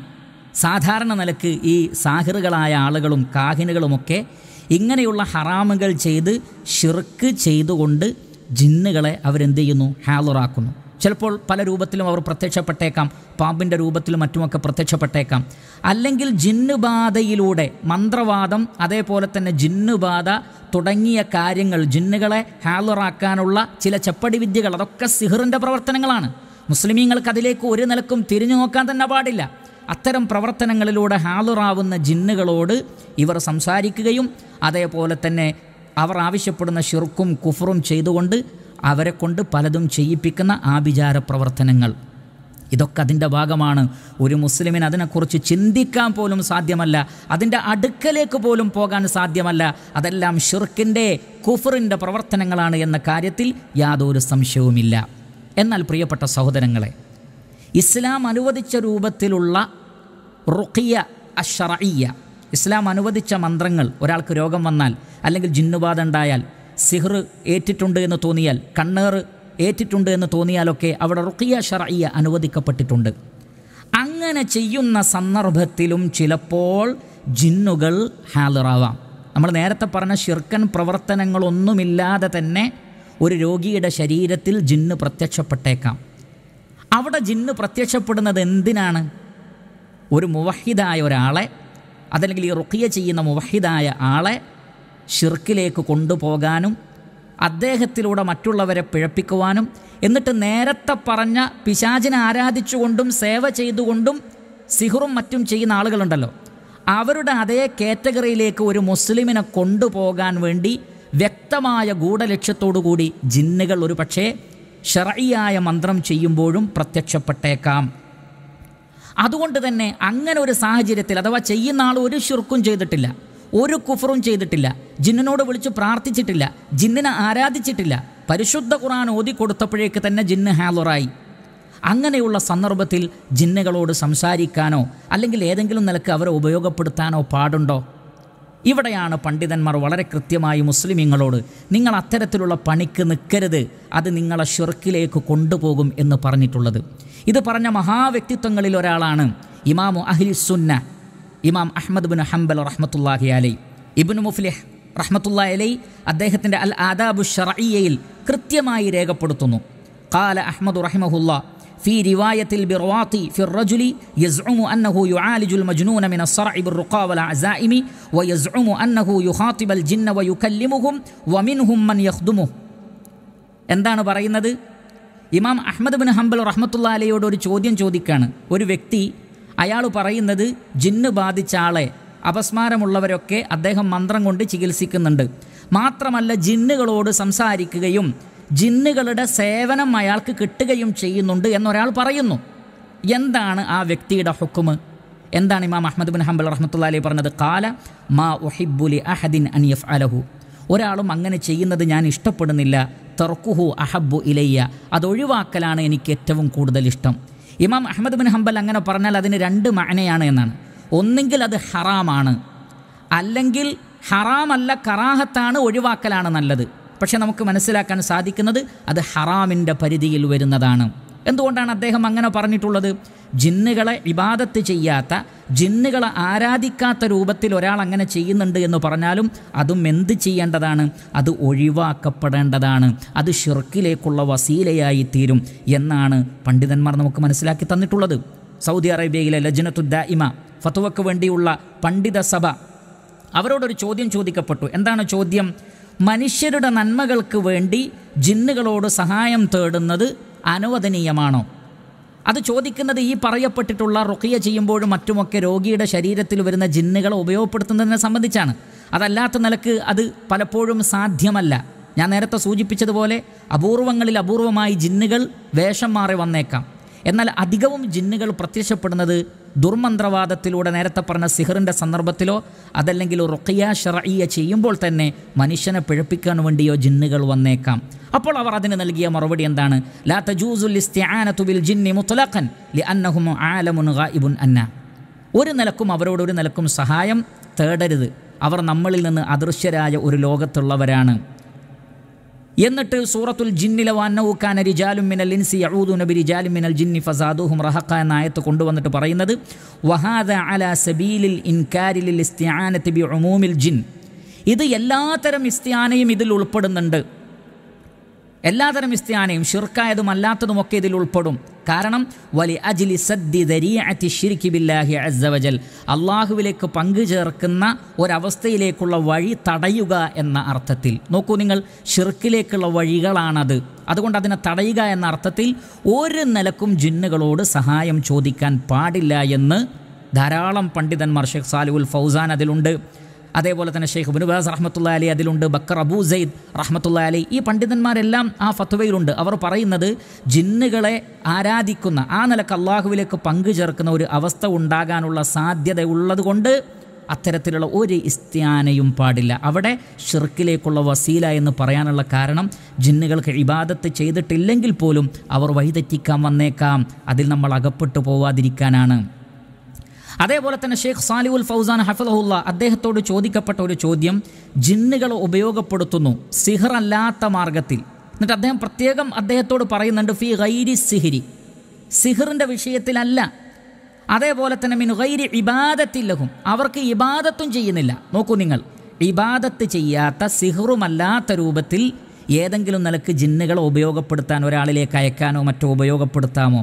Speaker 1: സാധാരണ നിലക്ക് ഈ സാഹിറുകളായ ആളുകളും കാഹിനുകളുമൊക്കെ ഇങ്ങനെയുള്ള ഹറാമുകൾ ചെയ്ത് ഷിർക്ക് ചെയ്തുകൊണ്ട് ജിന്നുകളെ അവരെന്ത് ചെയ്യുന്നു ഹാലറാക്കുന്നു ചിലപ്പോൾ പല രൂപത്തിലും അവർ പ്രത്യക്ഷപ്പെട്ടേക്കാം പാമ്പിൻ്റെ രൂപത്തിലും മറ്റുമൊക്കെ പ്രത്യക്ഷപ്പെട്ടേക്കാം അല്ലെങ്കിൽ ജിന്നുബാധയിലൂടെ മന്ത്രവാദം അതേപോലെ തന്നെ ജിന്നുബാധ തുടങ്ങിയ കാര്യങ്ങൾ ജിന്നുകളെ ഹാലറാക്കാനുള്ള ചില ചെപ്പടി വിദ്യകൾ അതൊക്കെ സിഹറിൻ്റെ പ്രവർത്തനങ്ങളാണ് മുസ്ലിമീങ്ങൾക്ക് അതിലേക്ക് ഒരു നിലക്കും തിരിഞ്ഞു നോക്കാൻ തന്നെ പാടില്ല അത്തരം പ്രവർത്തനങ്ങളിലൂടെ ഹാലറാവുന്ന ജിന്നുകളോട് ഇവർ സംസാരിക്കുകയും അതേപോലെ തന്നെ അവർ ആവശ്യപ്പെടുന്ന ഷിർക്കും കുഫറും ചെയ്തുകൊണ്ട് അവരെ കൊണ്ട് പലതും ചെയ്യിപ്പിക്കുന്ന ആഭിചാര പ്രവർത്തനങ്ങൾ ഇതൊക്കെ അതിൻ്റെ ഭാഗമാണ് ഒരു മുസ്ലിമിന് അതിനെക്കുറിച്ച് ചിന്തിക്കാൻ പോലും സാധ്യമല്ല അതിൻ്റെ അടുക്കലേക്ക് പോലും പോകാൻ സാധ്യമല്ല അതെല്ലാം ഷിർക്കിൻ്റെ കുഫറിൻ്റെ പ്രവർത്തനങ്ങളാണ് എന്ന കാര്യത്തിൽ യാതൊരു സംശയവുമില്ല എന്നാൽ പ്രിയപ്പെട്ട സഹോദരങ്ങളെ ഇസ്ലാം അനുവദിച്ച രൂപത്തിലുള്ള റുഖിയ അഷറയ്യ ഇസ്ലാം അനുവദിച്ച മന്ത്രങ്ങൾ ഒരാൾക്ക് രോഗം വന്നാൽ അല്ലെങ്കിൽ ജിന്നുബാധ ഉണ്ടായാൽ സിഹ്റ് ഏറ്റിട്ടുണ്ട് എന്ന് തോന്നിയാൽ കണ്ണേർ ഏറ്റിട്ടുണ്ട് എന്ന് തോന്നിയാലൊക്കെ അവിടെ റുഖിയ ഷറയ്യ അനുവദിക്കപ്പെട്ടിട്ടുണ്ട് അങ്ങനെ ചെയ്യുന്ന സന്ദർഭത്തിലും ചിലപ്പോൾ ജിന്നുകൾ ഹാലറാവാം നമ്മൾ നേരത്തെ പറഞ്ഞ ഷിർക്കൻ പ്രവർത്തനങ്ങളൊന്നുമില്ലാതെ തന്നെ ഒരു രോഗിയുടെ ശരീരത്തിൽ ജിന്ന് പ്രത്യക്ഷപ്പെട്ടേക്കാം അവിടെ ജിന്ന് പ്രത്യക്ഷപ്പെടുന്നത് എന്തിനാണ് ഒരു മുവഹിദായ ഒരാളെ അതല്ലെങ്കിൽ ഈ റുക്കിയ ചെയ്യുന്ന മുവഹിദായ ആളെ ഷിർക്കിലേക്ക് കൊണ്ടുപോകാനും അദ്ദേഹത്തിലൂടെ മറ്റുള്ളവരെ പിഴപ്പിക്കുവാനും എന്നിട്ട് നേരത്തെ പറഞ്ഞ പിശാചിനെ ആരാധിച്ചുകൊണ്ടും സേവ ചെയ്തുകൊണ്ടും സിഹുറും മറ്റും ചെയ്യുന്ന ആളുകളുണ്ടല്ലോ അവരുടെ അതേ കാറ്റഗറിയിലേക്ക് ഒരു മുസ്ലിമിനെ കൊണ്ടുപോകാൻ വേണ്ടി വ്യക്തമായ ഗൂഢലക്ഷ്യത്തോടുകൂടി ജിന്നുകൾ ഒരു പക്ഷേ ഷറയിയായ മന്ത്രം ചെയ്യുമ്പോഴും പ്രത്യക്ഷപ്പെട്ടേക്കാം അതുകൊണ്ട് തന്നെ അങ്ങനെ ഒരു സാഹചര്യത്തിൽ അഥവാ ചെയ്യുന്ന ആൾ ഒരു ശുർക്കും ചെയ്തിട്ടില്ല ഒരു കുഫറും ചെയ്തിട്ടില്ല ജിന്നിനോട് വിളിച്ചു പ്രാർത്ഥിച്ചിട്ടില്ല ജിന്നിനെ ആരാധിച്ചിട്ടില്ല പരിശുദ്ധ ഖുറാൻ കൊടുത്തപ്പോഴേക്ക് തന്നെ ജിന്ന് ഹാലുറായി അങ്ങനെയുള്ള സന്ദർഭത്തിൽ ജിന്നുകളോട് സംസാരിക്കാനോ അല്ലെങ്കിൽ ഏതെങ്കിലും നിലക്ക് അവരെ ഉപയോഗപ്പെടുത്താനോ പാടുണ്ടോ ഇവിടെയാണ് പണ്ഡിതന്മാർ വളരെ കൃത്യമായി മുസ്ലിമീങ്ങളോട് നിങ്ങൾ അത്തരത്തിലുള്ള പണിക്ക് നിൽക്കരുത് അത് നിങ്ങളെ ഷെർക്കിലേക്ക് കൊണ്ടുപോകും എന്ന് പറഞ്ഞിട്ടുള്ളത് ഇത് പറഞ്ഞ മഹാവ്യക്തിത്വങ്ങളിൽ ഒരാളാണ് ഇമാമു സുന്ന ഇമാം അഹമ്മദ് ബിൻ ഹംബൽ റഹ്മത്തുല്ലാഹി അലൈ ഇബിൻ മുഫ്ലിഹ് റഹ്മത്തുല്ലാ അലൈ അദ്ദേഹത്തിൻ്റെ അൽ ആദാബു ഷറയ്യയിൽ കൃത്യമായി രേഖപ്പെടുത്തുന്നു കാല അഹമ്മദ് റഹിമഹുല്ല ഫി റിവായത്തിൽ ബിർവാത്തി ഫിർ റജുലി യസ്ഉമു അന്നഹു യുആലിജുൽ മജ്നൂന മിന സർഇ ബിർറുഖാ വൽ അസാഇമി വ വയസ്ഉമു അന്നഹു യുഖാത്തിബൽ ജിന്ന വ വ മിൻഹും മൻ യഖ്ദുമു എന്താണ് പറയുന്നത് ഇമാം അഹമ്മദ് ബിൻ ഹംബൽ റഹ്മത്തുള്ള അലയോട് ഒരു ചോദ്യം ചോദിക്കാണ് ഒരു വ്യക്തി അയാൾ പറയുന്നത് ജിന്ന് ബാധിച്ച ആളെ അപസ്മാരമുള്ളവരൊക്കെ അദ്ദേഹം മന്ത്രം കൊണ്ട് ചികിത്സിക്കുന്നുണ്ട് മാത്രമല്ല ജിന്നുകളോട് സംസാരിക്കുകയും ജിന്നുകളുടെ സേവനം അയാൾക്ക് കിട്ടുകയും ചെയ്യുന്നുണ്ട് എന്നൊരാൾ പറയുന്നു എന്താണ് ആ വ്യക്തിയുടെ ഹുക്കുമ് എന്താണ് ഇമാം അഹമ്മദ് ബിൻ ഹംബൽ റഹ്മത്തുള്ള അലി പറഞ്ഞത് കാല മാ ഒഹിബുലി അഹദിൻ അനിയഫ് അലഹു ഒരാളും അങ്ങനെ ചെയ്യുന്നത് ഞാൻ ഇഷ്ടപ്പെടുന്നില്ല തർക്കുഹു അഹബ്ബു ഇലയ്യ അതൊഴിവാക്കലാണ് എനിക്ക് ഏറ്റവും കൂടുതൽ ഇഷ്ടം ഇമാം അഹമ്മദ് ബിൻ ഹംബൽ അങ്ങനെ പറഞ്ഞാൽ അതിന് രണ്ട് മഹനയാണ് എന്നാണ് ഒന്നെങ്കിൽ അത് ഹറാമാണ് അല്ലെങ്കിൽ ഹറാമല്ല കറാഹത്താണ് ഒഴിവാക്കലാണ് നല്ലത് പക്ഷേ നമുക്ക് മനസ്സിലാക്കാൻ സാധിക്കുന്നത് അത് ഹറാമിൻ്റെ പരിധിയിൽ വരുന്നതാണ് എന്തുകൊണ്ടാണ് അദ്ദേഹം അങ്ങനെ പറഞ്ഞിട്ടുള്ളത് ജിന്നുകളെ വിവാദത്ത് ചെയ്യാത്ത ജിന്നുകളെ ആരാധിക്കാത്ത രൂപത്തിൽ ഒരാൾ അങ്ങനെ ചെയ്യുന്നുണ്ട് എന്ന് പറഞ്ഞാലും അതും എന്ത് ചെയ്യേണ്ടതാണ് അത് ഒഴിവാക്കപ്പെടേണ്ടതാണ് അത് ഷിർക്കിലേക്കുള്ള വസീലയായി തീരും എന്നാണ് പണ്ഡിതന്മാർ നമുക്ക് മനസ്സിലാക്കി തന്നിട്ടുള്ളത് സൗദി അറേബ്യയിലെ ലജ്നത്തുദ്ദ ഇമ ഫത്തുവക്ക് വേണ്ടിയുള്ള പണ്ഡിത സഭ അവരോടൊരു ചോദ്യം ചോദിക്കപ്പെട്ടു എന്താണ് ചോദ്യം മനുഷ്യരുടെ നന്മകൾക്ക് വേണ്ടി ജിന്നുകളോട് സഹായം തേടുന്നത് അനുവദനീയമാണോ അത് ചോദിക്കുന്നത് ഈ പറയപ്പെട്ടിട്ടുള്ള റുഖിയ ചെയ്യുമ്പോഴും മറ്റുമൊക്കെ രോഗിയുടെ ശരീരത്തിൽ വരുന്ന ജിന്നുകളെ ഉപയോഗപ്പെടുത്തുന്നതിനെ സംബന്ധിച്ചാണ് അതല്ലാത്ത നിലക്ക് അത് പലപ്പോഴും സാധ്യമല്ല ഞാൻ നേരത്തെ സൂചിപ്പിച്ചതുപോലെ അപൂർവങ്ങളിൽ അപൂർവമായി ജിന്നുകൾ വേഷം മാറി വന്നേക്കാം എന്നാൽ അധികവും ജിന്നുകൾ പ്രത്യക്ഷപ്പെടുന്നത് ദുർമന്ത്രവാദത്തിലൂടെ നേരത്തെ പറഞ്ഞ സിഹറിൻ്റെ സന്ദർഭത്തിലോ അതല്ലെങ്കിൽ റുക്കിയ ഷറയ്യ ചെയ്യുമ്പോൾ തന്നെ മനുഷ്യനെ പിഴപ്പിക്കാൻ വേണ്ടിയോ ജിന്നുകൾ വന്നേക്കാം അപ്പോൾ അവർ അതിന് നൽകിയ മറുപടി എന്താണ് ലാ തജൂസുൽ ജിന്നി മുത്ലഖൻ അന്ന ഒരു നിലക്കും അവരോട് ഒരു നിലക്കും സഹായം തേടരുത് അവർ നമ്മളിൽ നിന്ന് അദൃശ്യരായ ഒരു ലോകത്തുള്ളവരാണ് എന്നിട്ട് സൂറത്തുൽ ജിന്നിലെ വന്നൂക്കാൻ റിജാലും മിനൽ ഇൻസി യഹൂദു നബി റിജാലും മിനൽ ജിന്നി ഫസാദുഹും റഹക്ക എന്ന ആയത്ത് കൊണ്ടുവന്നിട്ട് പറയുന്നത് വഹാദ അല സബീലിൽ ഇൻകാരിലിൽ ഇസ്തിയാനത്ത് ബി ഉമൂമിൽ ജിൻ ഇത് എല്ലാത്തരം ഇസ്തിയാനയും ഇതിൽ ഉൾപ്പെടുന്നുണ്ട് എല്ലാതരം ഇസ്ത്യാനയും ഷിർക്കായതും അല്ലാത്തതുമൊക്കെ ഇതിൽ ഉൾപ്പെടും കാരണം വലി അജിലി സദ്ദി ദരിയഅത്തി ബില്ലാഹി അസവജൽ അള്ളാഹുവിലേക്ക് പങ്കു ചേർക്കുന്ന ഒരവസ്ഥയിലേക്കുള്ള വഴി തടയുക എന്ന അർത്ഥത്തിൽ നോക്കൂ നിങ്ങൾ ഷിർക്കിലേക്കുള്ള വഴികളാണത് അതുകൊണ്ട് അതിനെ തടയുക എന്ന അർത്ഥത്തിൽ ഒരു നിലക്കും ജിന്നുകളോട് സഹായം ചോദിക്കാൻ പാടില്ല എന്ന് ധാരാളം പണ്ഡിതന്മാർ ഷെഖ് സാലുൽ ഫൗസാൻ അതിലുണ്ട് അതേപോലെ തന്നെ ഷെയ്ഖ് ബുനുബാസ് റഹ്മത്തുള്ള അലി അതിലുണ്ട് ബക്കർ അബൂ സെയ്ദ് റഹ്മത്തുള്ള അലി ഈ പണ്ഡിതന്മാരെല്ലാം ആ ഫത്വയിലുണ്ട് അവർ പറയുന്നത് ജിന്നുകളെ ആരാധിക്കുന്ന ആ നിലക്ക് അള്ളാഹുവിലേക്ക് പങ്കു ചേർക്കുന്ന ഒരു അവസ്ഥ ഉണ്ടാകാനുള്ള സാധ്യത ഉള്ളതുകൊണ്ട് അത്തരത്തിലുള്ള ഒരു ഇസ്ത്യാനയും പാടില്ല അവിടെ ഷിർക്കിലേക്കുള്ള വസീല എന്ന് പറയാനുള്ള കാരണം ജിന്നുകൾക്ക് ഇബാദത്ത് ചെയ്തിട്ടില്ലെങ്കിൽ പോലും അവർ വഴിതെറ്റിക്കാൻ വന്നേക്കാം അതിൽ നമ്മൾ അകപ്പെട്ടു പോവാതിരിക്കാനാണ് അതേപോലെ തന്നെ ഷെയ്ഖ് സാലിവുൽ ഫൗസാൻ ഹഫദഹുല്ല അദ്ദേഹത്തോട് ചോദിക്കപ്പെട്ട ഒരു ചോദ്യം ജിന്നുകൾ ഉപയോഗപ്പെടുത്തുന്നു സിഹറല്ലാത്ത മാർഗത്തിൽ എന്നിട്ട് അദ്ദേഹം പ്രത്യേകം അദ്ദേഹത്തോട് പറയുന്നുണ്ട് ഫി ഗൈരി സിഹിരി സിഹറിൻ്റെ വിഷയത്തിലല്ല അതേപോലെ തന്നെ മിൻ ഗൈരി ഇബാദത്തില്ലഹും അവർക്ക് ഇബാദത്തും ചെയ്യുന്നില്ല നോക്കൂ നിങ്ങൾ ഇബാദത്ത് ചെയ്യാത്ത സിഹറുമല്ലാത്ത രൂപത്തിൽ ഏതെങ്കിലും നിലക്ക് ജിന്നുകളെ ഉപയോഗപ്പെടുത്താൻ ഒരാളിലേക്ക് അയക്കാനോ മറ്റോ ഉപയോഗപ്പെടുത്താമോ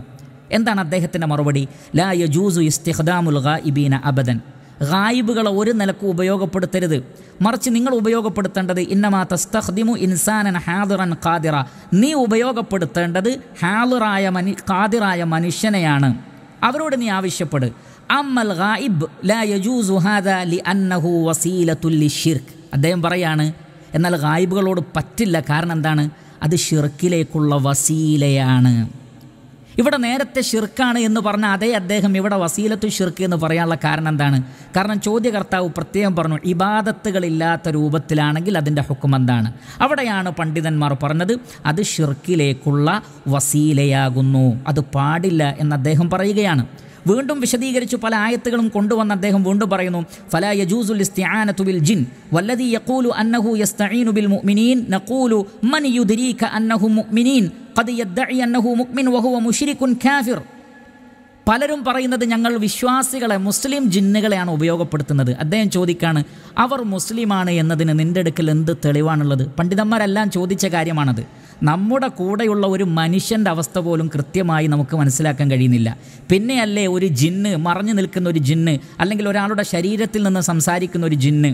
Speaker 1: എന്താണ് അദ്ദേഹത്തിൻ്റെ മറുപടി ലാ യജൂസു ഇസ്തിഹദാമുൽ ഗായിബീന അബദൻ ഗായിബുകളെ ഒരു നിലക്കും ഉപയോഗപ്പെടുത്തരുത് മറിച്ച് നിങ്ങൾ ഉപയോഗപ്പെടുത്തേണ്ടത് ഇന്നമാ തസ്തഹ്ദിമു ഇൻസാനൻ ഹാദിറൻ ഖാദിറ നീ ഉപയോഗപ്പെടുത്തേണ്ടത് ഹാദിറായ മനു ഖാദിറായ മനുഷ്യനെയാണ് അവരോട് നീ ആവശ്യപ്പെട് അമ്മൽ ഗായിബ് ലാ യജൂസു ഹാദാ ലി വസീലത്തുൽ വസീലത്തുല്ലി അദ്ദേഹം പറയാണ് എന്നാൽ ഗായിബുകളോട് പറ്റില്ല കാരണം എന്താണ് അത് ഷിർക്കിലേക്കുള്ള വസീലയാണ് ഇവിടെ നേരത്തെ ഷിർക്കാണ് എന്ന് പറഞ്ഞ അതേ അദ്ദേഹം ഇവിടെ വസീലത്തു ഷിർക്ക് എന്ന് പറയാനുള്ള കാരണം എന്താണ് കാരണം ചോദ്യകർത്താവ് പ്രത്യേകം പറഞ്ഞു ഇബാദത്തുകളില്ലാത്ത രൂപത്തിലാണെങ്കിൽ അതിൻ്റെ ഹുക്കും എന്താണ് അവിടെയാണ് പണ്ഡിതന്മാർ പറഞ്ഞത് അത് ഷിർക്കിലേക്കുള്ള വസീലയാകുന്നു അത് പാടില്ല എന്ന് അദ്ദേഹം പറയുകയാണ് വീണ്ടും വിശദീകരിച്ചു പല ആയത്തുകളും കൊണ്ടുവന്ന് അദ്ദേഹം വീണ്ടും പറയുന്നു ഫല യജൂസുൽ ഇസ്തിആനതുബിൽ ജിൻ വല്ലദീ യഖൂലു അന്നഹു യസ്തഈനു ബിൽ മുഅ്മിനീൻ നഖൂലു മൻ യുദരീക അന്നഹു മുഅ്മിനീൻ വഹുവ കാഫിർ പലരും പറയുന്നത് ഞങ്ങൾ വിശ്വാസികളെ മുസ്ലിം ജിന്നുകളെയാണ് ഉപയോഗപ്പെടുത്തുന്നത് അദ്ദേഹം ചോദിക്കാണ് അവർ മുസ്ലിമാണ് എന്നതിന് നിൻ്റെ അടുക്കൽ എന്ത് തെളിവാണുള്ളത് പണ്ഡിതന്മാരെല്ലാം ചോദിച്ച കാര്യമാണത് നമ്മുടെ കൂടെയുള്ള ഒരു മനുഷ്യൻ്റെ അവസ്ഥ പോലും കൃത്യമായി നമുക്ക് മനസ്സിലാക്കാൻ കഴിയുന്നില്ല പിന്നെയല്ലേ ഒരു ജിന്ന് മറഞ്ഞു നിൽക്കുന്ന ഒരു ജിന്ന് അല്ലെങ്കിൽ ഒരാളുടെ ശരീരത്തിൽ നിന്ന് സംസാരിക്കുന്ന ഒരു ജിന്ന്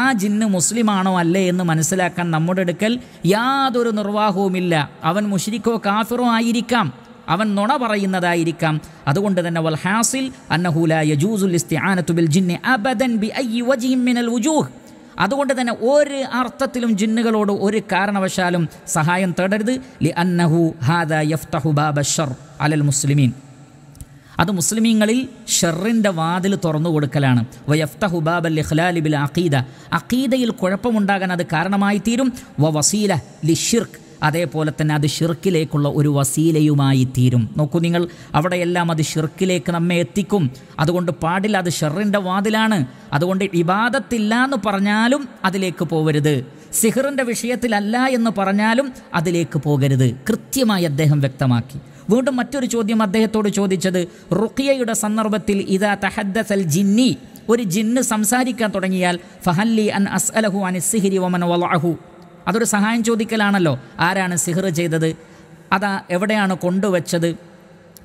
Speaker 1: ആ ജിന്ന് മുസ്ലിമാണോ അല്ലേ എന്ന് മനസ്സിലാക്കാൻ നമ്മുടെ അടുക്കൽ യാതൊരു നിർവാഹവുമില്ല അവൻ മുഷിരിക്കോ കാഫിറോ ആയിരിക്കാം അവൻ നുണ പറയുന്നതായിരിക്കാം അതുകൊണ്ട് തന്നെ വൽ ഹാസിൽ ബിൽ ജിന്നി ബി അയ്യി അതുകൊണ്ട് തന്നെ ഒരു അർത്ഥത്തിലും ജിന്നുകളോട് ഒരു കാരണവശാലും സഹായം തേടരുത് ലി അന്നഹു ഹാദ യഫ്തഹു ബാബ അലൽ മുസ്ലിമീൻ അത് മുസ്ലിമീങ്ങളിൽ ഷെറിൻ്റെ വാതിൽ തുറന്നു കൊടുക്കലാണ് ഹുബാബ് ബാബൽ ഇഖ്ലാലി ബിൽ അഖീദ അഖീദയിൽ കുഴപ്പമുണ്ടാകാൻ അത് കാരണമായി തീരും വ വസീല ലി ഷിർക്ക് അതേപോലെ തന്നെ അത് ഷിർക്കിലേക്കുള്ള ഒരു വസീലയുമായി തീരും നോക്കൂ നിങ്ങൾ അവിടെയെല്ലാം അത് ഷിർക്കിലേക്ക് നമ്മെ എത്തിക്കും അതുകൊണ്ട് പാടില്ല അത് ഷെറിൻ്റെ വാതിലാണ് അതുകൊണ്ട് ഇബാദത്തില്ല എന്ന് പറഞ്ഞാലും അതിലേക്ക് പോവരുത് സിഹറിൻ്റെ വിഷയത്തിലല്ല എന്ന് പറഞ്ഞാലും അതിലേക്ക് പോകരുത് കൃത്യമായി അദ്ദേഹം വ്യക്തമാക്കി വീണ്ടും മറ്റൊരു ചോദ്യം അദ്ദേഹത്തോട് ചോദിച്ചത് റുഖിയയുടെ സന്ദർഭത്തിൽ ഇതാ തഹദ്ദസൽ ജിന്നി ഒരു ജിന്ന് സംസാരിക്കാൻ തുടങ്ങിയാൽ ഫഹല്ലി അൻ അസ്അലഹു അനി സിഹിരി വമൻ വലാഹു അതൊരു സഹായം ചോദിക്കലാണല്ലോ ആരാണ് സിഹർ ചെയ്തത് അതാ എവിടെയാണ് കൊണ്ടുവച്ചത്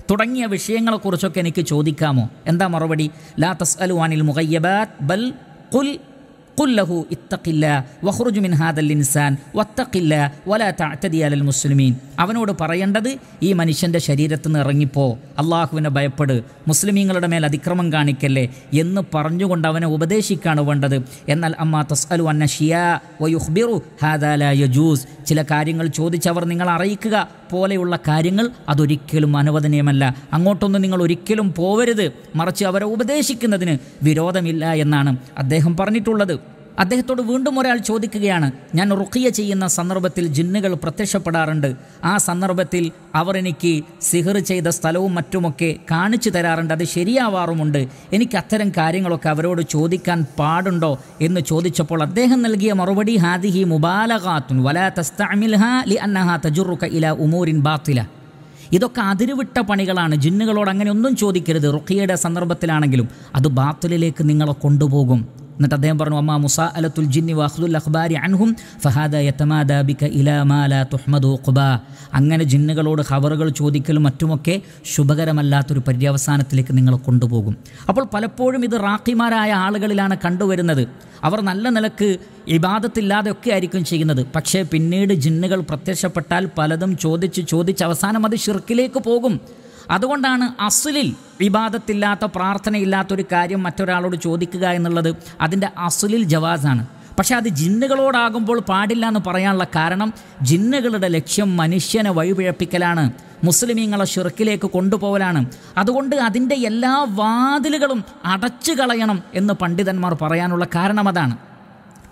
Speaker 1: തുടങ്ങിയ വിഷയങ്ങളെക്കുറിച്ചൊക്കെ എനിക്ക് ചോദിക്കാമോ എന്താ മറുപടി ലാ തസ്അലു അനിൽ മുഖയ്യബാത് ബൽ കുൽ കുല്ലഹു ഇത്തക്കില്ല മിൻ ഹാദൽ ഇൻസാൻ വത്തക്കില്ല വലാ താഴ്ത്തതി അലൽ മുസ്ലിമീൻ അവനോട് പറയേണ്ടത് ഈ മനുഷ്യൻ്റെ ശരീരത്തിൽ നിന്ന് ഇറങ്ങിപ്പോ അള്ളാഹുവിനെ ഭയപ്പെട് മുസ്ലിമീങ്ങളുടെ മേൽ അതിക്രമം കാണിക്കല്ലേ എന്ന് പറഞ്ഞുകൊണ്ട് അവനെ ഉപദേശിക്കാണ് വേണ്ടത് എന്നാൽ അമ്മ തസ്അലു അന്ന ഷിയാ വയുഹ്ബിറു ലാ യജൂസ് ചില കാര്യങ്ങൾ ചോദിച്ചവർ നിങ്ങൾ അറിയിക്കുക പോലെയുള്ള കാര്യങ്ങൾ അതൊരിക്കലും അനുവദനീയമല്ല അങ്ങോട്ടൊന്നും നിങ്ങൾ ഒരിക്കലും പോവരുത് മറിച്ച് അവരെ ഉപദേശിക്കുന്നതിന് വിരോധമില്ല എന്നാണ് അദ്ദേഹം പറഞ്ഞിട്ടുള്ളത് അദ്ദേഹത്തോട് വീണ്ടും ഒരാൾ ചോദിക്കുകയാണ് ഞാൻ റുഖിയ ചെയ്യുന്ന സന്ദർഭത്തിൽ ജിന്നുകൾ പ്രത്യക്ഷപ്പെടാറുണ്ട് ആ സന്ദർഭത്തിൽ അവർ എനിക്ക് സിഹർ ചെയ്ത സ്ഥലവും മറ്റുമൊക്കെ കാണിച്ചു തരാറുണ്ട് അത് ശരിയാവാറുമുണ്ട് എനിക്ക് അത്തരം കാര്യങ്ങളൊക്കെ അവരോട് ചോദിക്കാൻ പാടുണ്ടോ എന്ന് ചോദിച്ചപ്പോൾ അദ്ദേഹം നൽകിയ മറുപടി ഹാദിഹി മുബാലഖാത്തുൻ വലാ ഉമൂരിൻ ബാത്തില ഇതൊക്കെ അതിരുവിട്ട പണികളാണ് ജിന്നുകളോട് അങ്ങനെ ഒന്നും ചോദിക്കരുത് റുഖിയയുടെ സന്ദർഭത്തിലാണെങ്കിലും അത് ബാത്തിലേക്ക് നിങ്ങളെ കൊണ്ടുപോകും എന്നിട്ട് അദ്ദേഹം പറഞ്ഞു അമ്മ മുസ അലത്തുൽ ജിന്നി വഹ്ദുൽ അഖ്ബാരി അൻഹും ഫഹാദ യത്തമാദ ബിക ലാ തുഹ്മദു ഖുബ അങ്ങനെ ജിന്നുകളോട് ഖബറുകൾ ചോദിക്കലും മറ്റുമൊക്കെ ശുഭകരമല്ലാത്തൊരു പര്യവസാനത്തിലേക്ക് നിങ്ങൾ കൊണ്ടുപോകും അപ്പോൾ പലപ്പോഴും ഇത് റാഖിമാരായ ആളുകളിലാണ് കണ്ടുവരുന്നത് അവർ നല്ല നിലക്ക് ഇബാദത്തില്ലാതെ ഒക്കെ ആയിരിക്കും ചെയ്യുന്നത് പക്ഷേ പിന്നീട് ജിന്നുകൾ പ്രത്യക്ഷപ്പെട്ടാൽ പലതും ചോദിച്ച് ചോദിച്ച് അവസാനം അത് ഷിർക്കിലേക്ക് പോകും അതുകൊണ്ടാണ് അസുലിൽ വിവാദത്തില്ലാത്ത പ്രാർത്ഥനയില്ലാത്തൊരു കാര്യം മറ്റൊരാളോട് ചോദിക്കുക എന്നുള്ളത് അതിൻ്റെ അസുലിൽ ജവാസാണ് പക്ഷേ അത് ജിന്നുകളോടാകുമ്പോൾ പാടില്ല എന്ന് പറയാനുള്ള കാരണം ജിന്നുകളുടെ ലക്ഷ്യം മനുഷ്യനെ വഴിപിഴപ്പിക്കലാണ് മുസ്ലിമീങ്ങളെ ഷിർക്കിലേക്ക് കൊണ്ടുപോകലാണ് അതുകൊണ്ട് അതിൻ്റെ എല്ലാ വാതിലുകളും അടച്ചു കളയണം എന്ന് പണ്ഡിതന്മാർ പറയാനുള്ള കാരണം അതാണ്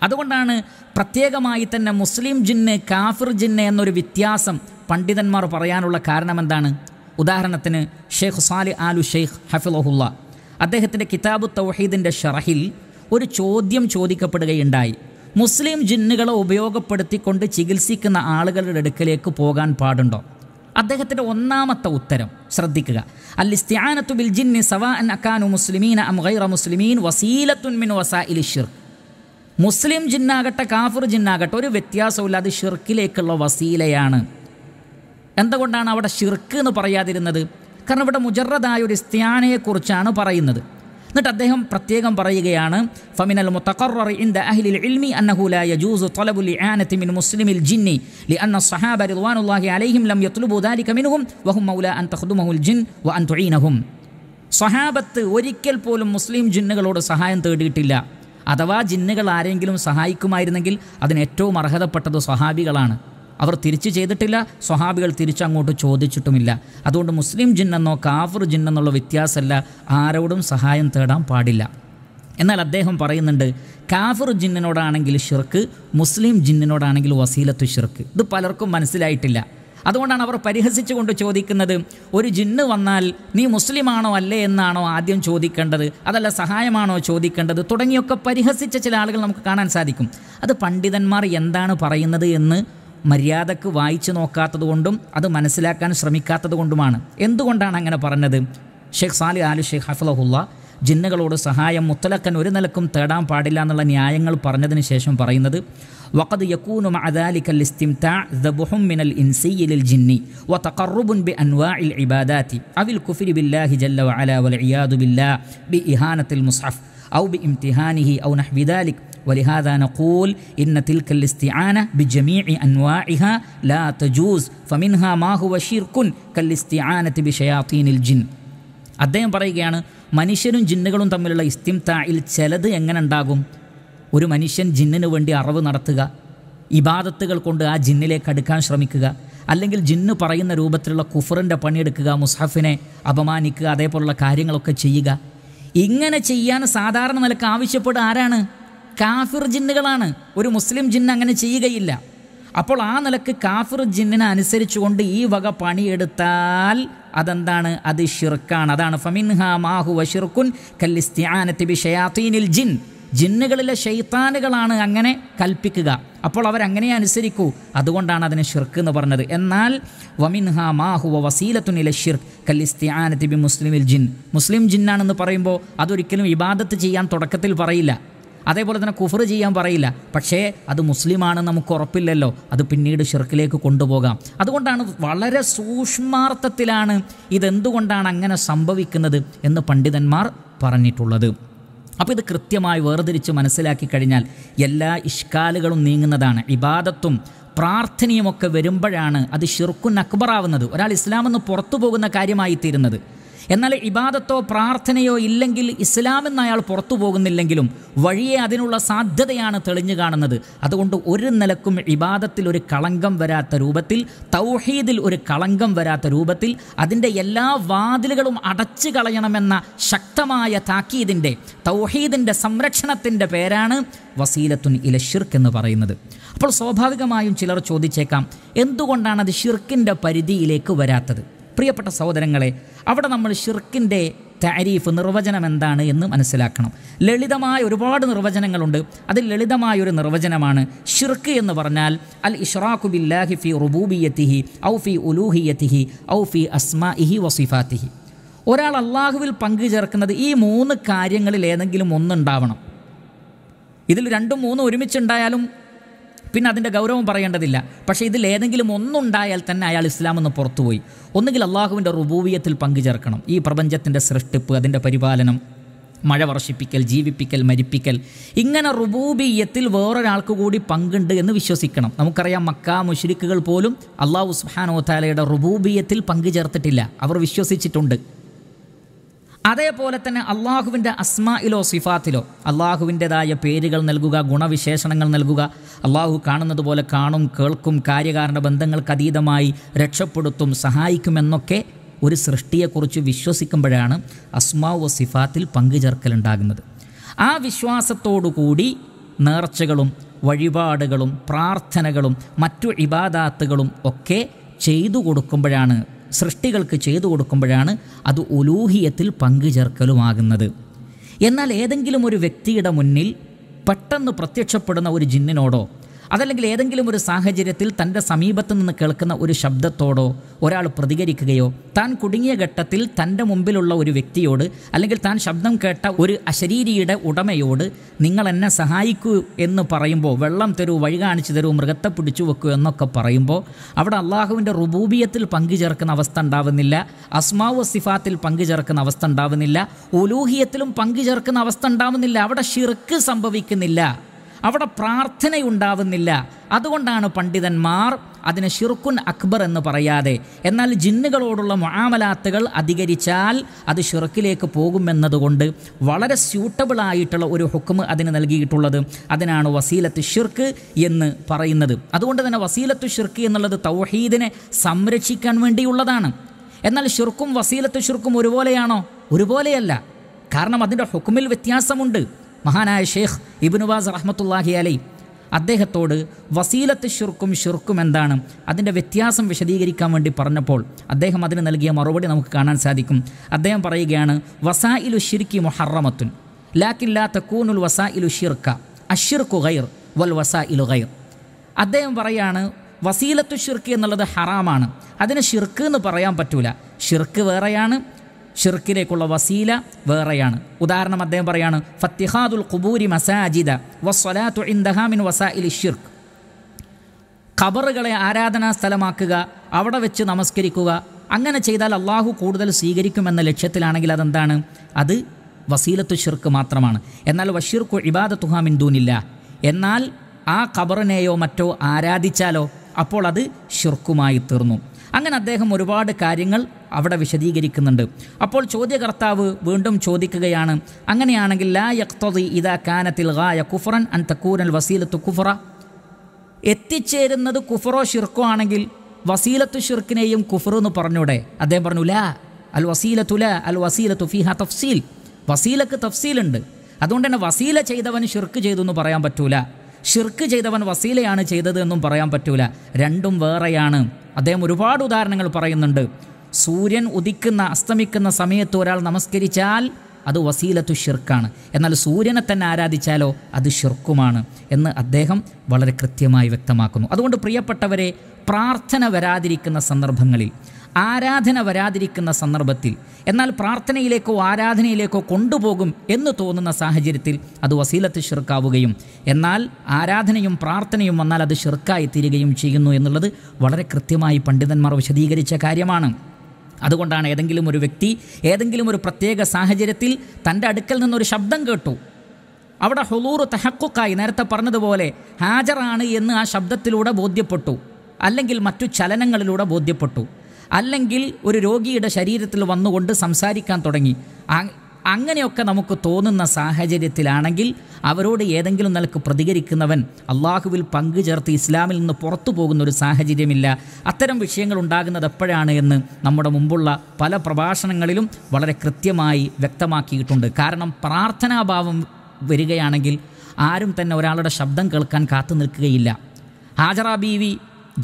Speaker 1: അതുകൊണ്ടാണ് പ്രത്യേകമായി തന്നെ മുസ്ലിം ജിന്ന് കാഫിർ ജിന്ന് എന്നൊരു വ്യത്യാസം പണ്ഡിതന്മാർ പറയാനുള്ള കാരണം എന്താണ് ഉദാഹരണത്തിന് ഷെയ്ഖ് സാലി ആലു ഷെയ്ഖ് ഹഫിളഹുല്ല അദ്ദേഹത്തിൻ്റെ കിതാബ് തൗഹീദിൻ്റെ ഷറഹിൽ ഒരു ചോദ്യം ചോദിക്കപ്പെടുകയുണ്ടായി മുസ്ലിം ജിന്നുകളെ ഉപയോഗപ്പെടുത്തിക്കൊണ്ട് ചികിത്സിക്കുന്ന ആളുകളുടെ അടുക്കലേക്ക് പോകാൻ പാടുണ്ടോ അദ്ദേഹത്തിൻ്റെ ഒന്നാമത്തെ ഉത്തരം ശ്രദ്ധിക്കുക അൽ ഇസ്തിയാനത്തു ബിൽ ജിന്നി സവാ അൻ അക്കാനു മുസ്ലിമീൻ അം ഗൈറ മുസ്ലിമീൻ വസീലത്തുൻ മിൻ വസാ ഇലി ഷിർ മുസ്ലിം ജിന്നാകട്ടെ കാഫിർ ജിന്നാകട്ടെ ഒരു വ്യത്യാസമില്ല അത് ഷിർക്കിലേക്കുള്ള വസീലയാണ് എന്തുകൊണ്ടാണ് അവിടെ ഷിർക്ക് എന്ന് പറയാതിരുന്നത് കാരണം ഇവിടെ മുജറദായ ഒരു സ്ത്യാനയെക്കുറിച്ചാണ് പറയുന്നത് എന്നിട്ട് അദ്ദേഹം പ്രത്യേകം പറയുകയാണ് ഫമിനൽ മുത്തഖറർ ഇൻദ അഹ്ലിൽ ഇൽമി അന്നഹു ലാ യജൂസു തലബുൽ ഇആനതി മിൻ മുസ്ലിമിൽ ജിന്നി ലിഅന്ന സ്വഹാബ റിദ്വാനുല്ലാഹി അലൈഹിം ലം യത്ലുബു ദാലിക മിൻഹും വഹും മൗല അൻ തഖ്ദുമഹുൽ ജിൻ വ അൻ തുഈനഹും സ്വഹാബത്ത് ഒരിക്കൽ പോലും മുസ്ലിം ജിന്നുകളോട് സഹായം തേടിയിട്ടില്ല അഥവാ ജിന്നുകൾ ആരെങ്കിലും സഹായിക്കുമായിരുന്നെങ്കിൽ അതിന് ഏറ്റവും അർഹതപ്പെട്ടത് സ്വഹാബികളാണ് അവർ തിരിച്ചു ചെയ്തിട്ടില്ല സ്വഹാബികൾ തിരിച്ചങ്ങോട്ട് ചോദിച്ചിട്ടുമില്ല അതുകൊണ്ട് മുസ്ലിം ജിന്നെന്നോ കാഫർ ജിന്നെന്നുള്ള വ്യത്യാസമല്ല ആരോടും സഹായം തേടാൻ പാടില്ല എന്നാൽ അദ്ദേഹം പറയുന്നുണ്ട് കാഫർ ജിന്നിനോടാണെങ്കിൽ ഷിർക്ക് മുസ്ലിം ജിന്നിനോടാണെങ്കിൽ വസീലത്തു ഷിർക്ക് ഇത് പലർക്കും മനസ്സിലായിട്ടില്ല അതുകൊണ്ടാണ് അവർ പരിഹസിച്ചുകൊണ്ട് ചോദിക്കുന്നത് ഒരു ജിന്ന് വന്നാൽ നീ മുസ്ലിമാണോ അല്ലേ എന്നാണോ ആദ്യം ചോദിക്കേണ്ടത് അതല്ല സഹായമാണോ ചോദിക്കേണ്ടത് തുടങ്ങിയൊക്കെ പരിഹസിച്ച ചില ആളുകൾ നമുക്ക് കാണാൻ സാധിക്കും അത് പണ്ഡിതന്മാർ എന്താണ് പറയുന്നത് എന്ന് മര്യാദക്ക് വായിച്ചു നോക്കാത്തതുകൊണ്ടും അത് മനസ്സിലാക്കാൻ ശ്രമിക്കാത്തതുകൊണ്ടുമാണ് എന്തുകൊണ്ടാണ് അങ്ങനെ പറഞ്ഞത് ഷെയ്ഖ് സാലി ആലു ഷെയ്ഖ് ഹഫലഹുല്ല ജിന്നുകളോട് സഹായം മുത്തലക്കൻ ഒരു നിലക്കും തേടാൻ പാടില്ല എന്നുള്ള ന്യായങ്ങൾ പറഞ്ഞതിന് ശേഷം പറയുന്നത് വഖദ് യക്കൂനു അദാലിക്കൽ ഇസ്തിംതാ ദബുഹും മിനൽ ഇൻസിയിലിൽ ജിന്നി വ തഖറുബുൻ ബി അൻവാ ഇൽ ഇബാദാത്തി അവിൽ കുഫിരി ബില്ലാഹി ജല്ല വഅല വൽ ഇയാദു ബില്ലാ ബി ഇഹാനത്തിൽ മുസ്ഹഫ് ഔ ബി ഇംതിഹാനിഹി ഔ നഹ്വി ദാലിക് ولهذا نقول إن تلك الاستعانة بجميع أنواعها لا تجوز فمنها ما هو شرك كالاستعانة بشياطين الجن അദ്ദേഹം പറയുകയാണ് മനുഷ്യരും ജിന്നുകളും തമ്മിലുള്ള ഇസ്തിംതായിൽ ചിലത് എങ്ങനെ ഉണ്ടാകും ഒരു മനുഷ്യൻ ജിന്നിന് വേണ്ടി അറിവ് നടത്തുക ഇബാദത്തുകൾ കൊണ്ട് ആ ജിന്നിലേക്ക് അടുക്കാൻ ശ്രമിക്കുക അല്ലെങ്കിൽ ജിന്ന് പറയുന്ന രൂപത്തിലുള്ള കുഫറിൻ്റെ പണിയെടുക്കുക മുസ്ഹഫിനെ അപമാനിക്കുക അതേപോലുള്ള കാര്യങ്ങളൊക്കെ ചെയ്യുക ഇങ്ങനെ ചെയ്യാൻ സാധാരണ നിലക്ക് ആവശ്യപ്പെടുക ആരാണ് കാഫിർ ജിന്നുകളാണ് ഒരു മുസ്ലിം ജിന്ന് അങ്ങനെ ചെയ്യുകയില്ല അപ്പോൾ ആ നിലക്ക് കാഫിർ ജിന്നിനെ അനുസരിച്ചുകൊണ്ട് ഈ വക പണിയെടുത്താൽ അതെന്താണ് അത് ഷിർക്കാണ് അതാണ് ഫമിൻഹ മാഹു ജിൻ ജിന്നുകളിലെ ഷെയ്ത്താനുകളാണ് അങ്ങനെ കൽപ്പിക്കുക അപ്പോൾ അവരങ്ങനെ അനുസരിക്കൂ അതുകൊണ്ടാണ് അതിനെ ഷിർക്ക് എന്ന് പറഞ്ഞത് എന്നാൽ വമിൻഹ മാഹുവ വസീലത്തുനില ഷിർക്ക് കല്ലിസ്ത്യാനത്തിബി മുസ്ലിമിൽ ജിൻ മുസ്ലിം ജിന്നാണെന്ന് പറയുമ്പോൾ അതൊരിക്കലും ഇബാദത്ത് ചെയ്യാൻ തുടക്കത്തിൽ പറയില്ല അതേപോലെ തന്നെ കുഫർ ചെയ്യാൻ പറയില്ല പക്ഷേ അത് മുസ്ലിമാണ് നമുക്ക് ഉറപ്പില്ലല്ലോ അത് പിന്നീട് ഷിർക്കിലേക്ക് കൊണ്ടുപോകാം അതുകൊണ്ടാണ് വളരെ സൂക്ഷ്മാർത്ഥത്തിലാണ് ഇതെന്തുകൊണ്ടാണ് അങ്ങനെ സംഭവിക്കുന്നത് എന്ന് പണ്ഡിതന്മാർ പറഞ്ഞിട്ടുള്ളത് അപ്പോൾ ഇത് കൃത്യമായി വേർതിരിച്ച് മനസ്സിലാക്കി കഴിഞ്ഞാൽ എല്ലാ ഇഷ്കാലുകളും നീങ്ങുന്നതാണ് ഇബാദത്തും പ്രാർത്ഥനയുമൊക്കെ വരുമ്പോഴാണ് അത് ഷിർക്കുൻ അക്ബറാവുന്നത് ഒരാൾ ഇസ്ലാമെന്ന് പുറത്തു പോകുന്ന കാര്യമായി തീരുന്നത് എന്നാൽ ഇബാദത്തോ പ്രാർത്ഥനയോ ഇല്ലെങ്കിൽ ഇസ്ലാം നിന്ന് അയാൾ പുറത്തു പോകുന്നില്ലെങ്കിലും വഴിയെ അതിനുള്ള സാധ്യതയാണ് തെളിഞ്ഞു കാണുന്നത് അതുകൊണ്ട് ഒരു നിലക്കും ഇബാദത്തിൽ ഒരു കളങ്കം വരാത്ത രൂപത്തിൽ തൗഹീദിൽ ഒരു കളങ്കം വരാത്ത രൂപത്തിൽ അതിൻ്റെ എല്ലാ വാതിലുകളും അടച്ചു കളയണമെന്ന ശക്തമായ താക്കീതിൻ്റെ തൗഹീദിൻ്റെ സംരക്ഷണത്തിൻ്റെ പേരാണ് വസീലത്തുൻ ഇല എന്ന് പറയുന്നത് അപ്പോൾ സ്വാഭാവികമായും ചിലർ ചോദിച്ചേക്കാം എന്തുകൊണ്ടാണ് അത് ഷിർക്കിൻ്റെ പരിധിയിലേക്ക് വരാത്തത് പ്രിയപ്പെട്ട സഹോദരങ്ങളെ അവിടെ നമ്മൾ ഷിർക്കിൻ്റെ താരീഫ് നിർവചനം എന്താണ് എന്ന് മനസ്സിലാക്കണം ലളിതമായ ഒരുപാട് നിർവചനങ്ങളുണ്ട് അതിൽ ലളിതമായൊരു ഒരു നിർവചനമാണ് ഷിർക്ക് എന്ന് പറഞ്ഞാൽ അൽ ഇഷ്റാഖു ബില്ലാഹി ഫി റുബൂബിയത്തിഹി ഔ ഫി ഉലൂഹിയത്തിഹി ഔ ഫി അസ്മാ ഇഹി വസിഫാത്തിഹി ഒരാൾ അള്ളാഹുവിൽ പങ്കു ചേർക്കുന്നത് ഈ മൂന്ന് കാര്യങ്ങളിൽ ഏതെങ്കിലും ഒന്നുണ്ടാവണം ഇതിൽ രണ്ടും മൂന്നും ഒരുമിച്ചുണ്ടായാലും പിന്നെ അതിൻ്റെ ഗൗരവം പറയേണ്ടതില്ല പക്ഷേ ഏതെങ്കിലും ഒന്നുണ്ടായാൽ തന്നെ അയാൾ ഇസ്ലാം എന്ന് പുറത്തുപോയി ഒന്നുകിൽ അള്ളാഹുവിൻ്റെ റുബൂവിയത്തിൽ പങ്കുചേർക്കണം ഈ പ്രപഞ്ചത്തിൻ്റെ സൃഷ്ടിപ്പ് അതിൻ്റെ പരിപാലനം മഴ വർഷിപ്പിക്കൽ ജീവിപ്പിക്കൽ മരിപ്പിക്കൽ ഇങ്ങനെ റുബൂബിയത്തിൽ വേറൊരാൾക്ക് കൂടി പങ്കുണ്ട് എന്ന് വിശ്വസിക്കണം നമുക്കറിയാം മക്ക മുഷ്രിക്കുകൾ പോലും അള്ളാഹു സുഹാനോത്താലയുടെ റുബൂബിയത്തിൽ പങ്കുചേർത്തിട്ടില്ല അവർ വിശ്വസിച്ചിട്ടുണ്ട് അതേപോലെ തന്നെ അള്ളാഹുവിൻ്റെ അസ്മായിലോ സിഫാത്തിലോ അള്ളാഹുവിൻ്റെതായ പേരുകൾ നൽകുക ഗുണവിശേഷണങ്ങൾ നൽകുക അള്ളാഹു കാണുന്നത് പോലെ കാണും കേൾക്കും കാര്യകാരണ ബന്ധങ്ങൾക്ക് അതീതമായി രക്ഷപ്പെടുത്തും സഹായിക്കുമെന്നൊക്കെ ഒരു സൃഷ്ടിയെക്കുറിച്ച് വിശ്വസിക്കുമ്പോഴാണ് അസ്മാവ് സിഫാത്തിൽ പങ്കുചേർക്കലുണ്ടാകുന്നത് ആ വിശ്വാസത്തോടുകൂടി നേർച്ചകളും വഴിപാടുകളും പ്രാർത്ഥനകളും മറ്റു ഇബാദാത്തുകളും ഒക്കെ ചെയ്തു കൊടുക്കുമ്പോഴാണ് സൃഷ്ടികൾക്ക് ചെയ്തു കൊടുക്കുമ്പോഴാണ് അത് ഒലൂഹിയത്തിൽ പങ്കുചേർക്കലുമാകുന്നത് എന്നാൽ ഏതെങ്കിലും ഒരു വ്യക്തിയുടെ മുന്നിൽ പെട്ടെന്ന് പ്രത്യക്ഷപ്പെടുന്ന ഒരു ജിന്നിനോടോ അതല്ലെങ്കിൽ ഏതെങ്കിലും ഒരു സാഹചര്യത്തിൽ തൻ്റെ സമീപത്ത് നിന്ന് കേൾക്കുന്ന ഒരു ശബ്ദത്തോടോ ഒരാൾ പ്രതികരിക്കുകയോ താൻ കുടുങ്ങിയ ഘട്ടത്തിൽ തൻ്റെ മുമ്പിലുള്ള ഒരു വ്യക്തിയോട് അല്ലെങ്കിൽ താൻ ശബ്ദം കേട്ട ഒരു അശരീരിയുടെ ഉടമയോട് നിങ്ങൾ എന്നെ സഹായിക്കൂ എന്ന് പറയുമ്പോൾ വെള്ളം തരൂ വഴി കാണിച്ചു തരൂ മൃഗത്തെ പിടിച്ചു വെക്കൂ എന്നൊക്കെ പറയുമ്പോൾ അവിടെ അള്ളാഹുവിൻ്റെ റുബൂബിയത്തിൽ പങ്കുചേർക്കുന്ന അവസ്ഥ ഉണ്ടാവുന്നില്ല അസ്മാവ് സിഫാത്തിൽ പങ്കുചേർക്കുന്ന അവസ്ഥ ഉണ്ടാവുന്നില്ല ഉലൂഹിയത്തിലും പങ്കുചേർക്കുന്ന അവസ്ഥ ഉണ്ടാവുന്നില്ല അവിടെ ഷിർക്ക് സംഭവിക്കുന്നില്ല അവിടെ പ്രാർത്ഥനയുണ്ടാവുന്നില്ല അതുകൊണ്ടാണ് പണ്ഡിതന്മാർ അതിനെ ഷിർക്കുൻ അക്ബർ എന്ന് പറയാതെ എന്നാൽ ജിന്നുകളോടുള്ള മാമലാത്തുകൾ അധികരിച്ചാൽ അത് ഷിർക്കിലേക്ക് പോകുമെന്നതുകൊണ്ട് വളരെ സ്യൂട്ടബിൾ ആയിട്ടുള്ള ഒരു ഹുക്കും അതിന് നൽകിയിട്ടുള്ളത് അതിനാണ് വസീലത്ത് ഷിർക്ക് എന്ന് പറയുന്നത് അതുകൊണ്ട് തന്നെ വസീലത്ത് ഷിർക്ക് എന്നുള്ളത് തൗഹീദിനെ സംരക്ഷിക്കാൻ വേണ്ടിയുള്ളതാണ് എന്നാൽ ഷിർക്കും വസീലത്ത് ഷിർക്കും ഒരുപോലെയാണോ ഒരുപോലെയല്ല കാരണം അതിൻ്റെ ഹുക്കുമിൽ വ്യത്യാസമുണ്ട് മഹാനായ ഷെയ്ഖ് ഇബിനുബാസ് റഹ്മത്തുല്ലാഹി അലൈ അദ്ദേഹത്തോട് വസീലത്ത് ഷുർക്കും ഷുർക്കും എന്താണ് അതിൻ്റെ വ്യത്യാസം വിശദീകരിക്കാൻ വേണ്ടി പറഞ്ഞപ്പോൾ അദ്ദേഹം അതിന് നൽകിയ മറുപടി നമുക്ക് കാണാൻ സാധിക്കും അദ്ദേഹം പറയുകയാണ് വസായിലു ഷിർക്കി മൊഹറമത്തുൻ ലാക്കില്ലാ തക്കൂനുൽ വസായിലു ഷിർക്ക അഷിർക്കു ഗൈർ വൽ വസായിലു ഗൈർ അദ്ദേഹം പറയാണ് വസീലത്തു ഷിർക്ക് എന്നുള്ളത് ഹറാമാണ് അതിന് ഷിർക്ക് എന്ന് പറയാൻ പറ്റൂല ഷിർക്ക് വേറെയാണ് ഷിർക്കിലേക്കുള്ള വസീല വേറെയാണ് ഉദാഹരണം അദ്ദേഹം പറയാണ് ഫത്തിഹാദുൽ ഖുബൂരി മസാജിദ വസ്വലാത്തു ഇൻദഹാമിൻ വസാഇലി ഷിർക്ക് ഖബറുകളെ ആരാധനാ സ്ഥലമാക്കുക അവിടെ വെച്ച് നമസ്കരിക്കുക അങ്ങനെ ചെയ്താൽ അള്ളാഹു കൂടുതൽ സ്വീകരിക്കുമെന്ന ലക്ഷ്യത്തിലാണെങ്കിൽ അതെന്താണ് അത് വസീലത്തു ഷിർക്ക് മാത്രമാണ് എന്നാൽ വഷീർക്കു ഇബാദത്തുഹാമിൻ ദൂനില്ല എന്നാൽ ആ ഖബറിനെയോ മറ്റോ ആരാധിച്ചാലോ അപ്പോൾ അത് ഷിർക്കുമായി തീർന്നു അങ്ങനെ അദ്ദേഹം ഒരുപാട് കാര്യങ്ങൾ അവിടെ വിശദീകരിക്കുന്നുണ്ട് അപ്പോൾ ചോദ്യകർത്താവ് വീണ്ടും ചോദിക്കുകയാണ് അങ്ങനെയാണെങ്കിൽ ലാ യഖ്തദി ഇതാ കാനത്തിൽ ഗായ കുഫറൻ അൻ തകൂനൽ വസീലത്തു കുഫറ എത്തിച്ചേരുന്നത് കുഫറോ ഷിർക്കോ ആണെങ്കിൽ വസീലത്തു ഷിർക്കിനെയും കുഫറു എന്ന് പറഞ്ഞൂടെ അദ്ദേഹം പറഞ്ഞു ലാ അൽ വസീലത്തു ലാ അൽ വസീലത്തു ഫിഹ തഫ്സീൽ വസീലക്ക് തഫ്സീലുണ്ട് അതുകൊണ്ട് തന്നെ വസീല ചെയ്തവൻ ഷിർക്ക് ചെയ്തു എന്ന് പറയാൻ പറ്റൂല ഷിർക്ക് ചെയ്തവൻ വസീലയാണ് ചെയ്തത് എന്നും പറയാൻ പറ്റൂല രണ്ടും വേറെയാണ് അദ്ദേഹം ഒരുപാട് ഉദാഹരണങ്ങൾ പറയുന്നുണ്ട് സൂര്യൻ ഉദിക്കുന്ന അസ്തമിക്കുന്ന സമയത്ത് ഒരാൾ നമസ്കരിച്ചാൽ അത് വസീലത്തു ഷിർക്കാണ് എന്നാൽ സൂര്യനെ തന്നെ ആരാധിച്ചാലോ അത് ഷിർക്കുമാണ് എന്ന് അദ്ദേഹം വളരെ കൃത്യമായി വ്യക്തമാക്കുന്നു അതുകൊണ്ട് പ്രിയപ്പെട്ടവരെ പ്രാർത്ഥന വരാതിരിക്കുന്ന സന്ദർഭങ്ങളിൽ ആരാധന വരാതിരിക്കുന്ന സന്ദർഭത്തിൽ എന്നാൽ പ്രാർത്ഥനയിലേക്കോ ആരാധനയിലേക്കോ കൊണ്ടുപോകും എന്ന് തോന്നുന്ന സാഹചര്യത്തിൽ അത് വസീലത്ത് ഷിർക്കാവുകയും എന്നാൽ ആരാധനയും പ്രാർത്ഥനയും വന്നാൽ അത് ഷിർക്കായി തീരുകയും ചെയ്യുന്നു എന്നുള്ളത് വളരെ കൃത്യമായി പണ്ഡിതന്മാർ വിശദീകരിച്ച കാര്യമാണ് അതുകൊണ്ടാണ് ഏതെങ്കിലും ഒരു വ്യക്തി ഏതെങ്കിലും ഒരു പ്രത്യേക സാഹചര്യത്തിൽ തൻ്റെ അടുക്കൽ നിന്നൊരു ശബ്ദം കേട്ടു അവിടെ ഹുലൂർ തഹക്കുക്കായി നേരത്തെ പറഞ്ഞതുപോലെ ഹാജറാണ് എന്ന് ആ ശബ്ദത്തിലൂടെ ബോധ്യപ്പെട്ടു അല്ലെങ്കിൽ മറ്റു ചലനങ്ങളിലൂടെ ബോധ്യപ്പെട്ടു അല്ലെങ്കിൽ ഒരു രോഗിയുടെ ശരീരത്തിൽ വന്നുകൊണ്ട് സംസാരിക്കാൻ തുടങ്ങി അങ്ങനെയൊക്കെ നമുക്ക് തോന്നുന്ന സാഹചര്യത്തിലാണെങ്കിൽ അവരോട് ഏതെങ്കിലും നിലക്ക് പ്രതികരിക്കുന്നവൻ അള്ളാഹുവിൽ പങ്കു ചേർത്ത് ഇസ്ലാമിൽ നിന്ന് പുറത്തു പോകുന്ന ഒരു സാഹചര്യമില്ല അത്തരം വിഷയങ്ങൾ ഉണ്ടാകുന്നത് എപ്പോഴാണ് എന്ന് നമ്മുടെ മുമ്പുള്ള പല പ്രഭാഷണങ്ങളിലും വളരെ കൃത്യമായി വ്യക്തമാക്കിയിട്ടുണ്ട് കാരണം പ്രാർത്ഥനാഭാവം വരികയാണെങ്കിൽ ആരും തന്നെ ഒരാളുടെ ശബ്ദം കേൾക്കാൻ കാത്തു നിൽക്കുകയില്ല ഹാജറ ബീവി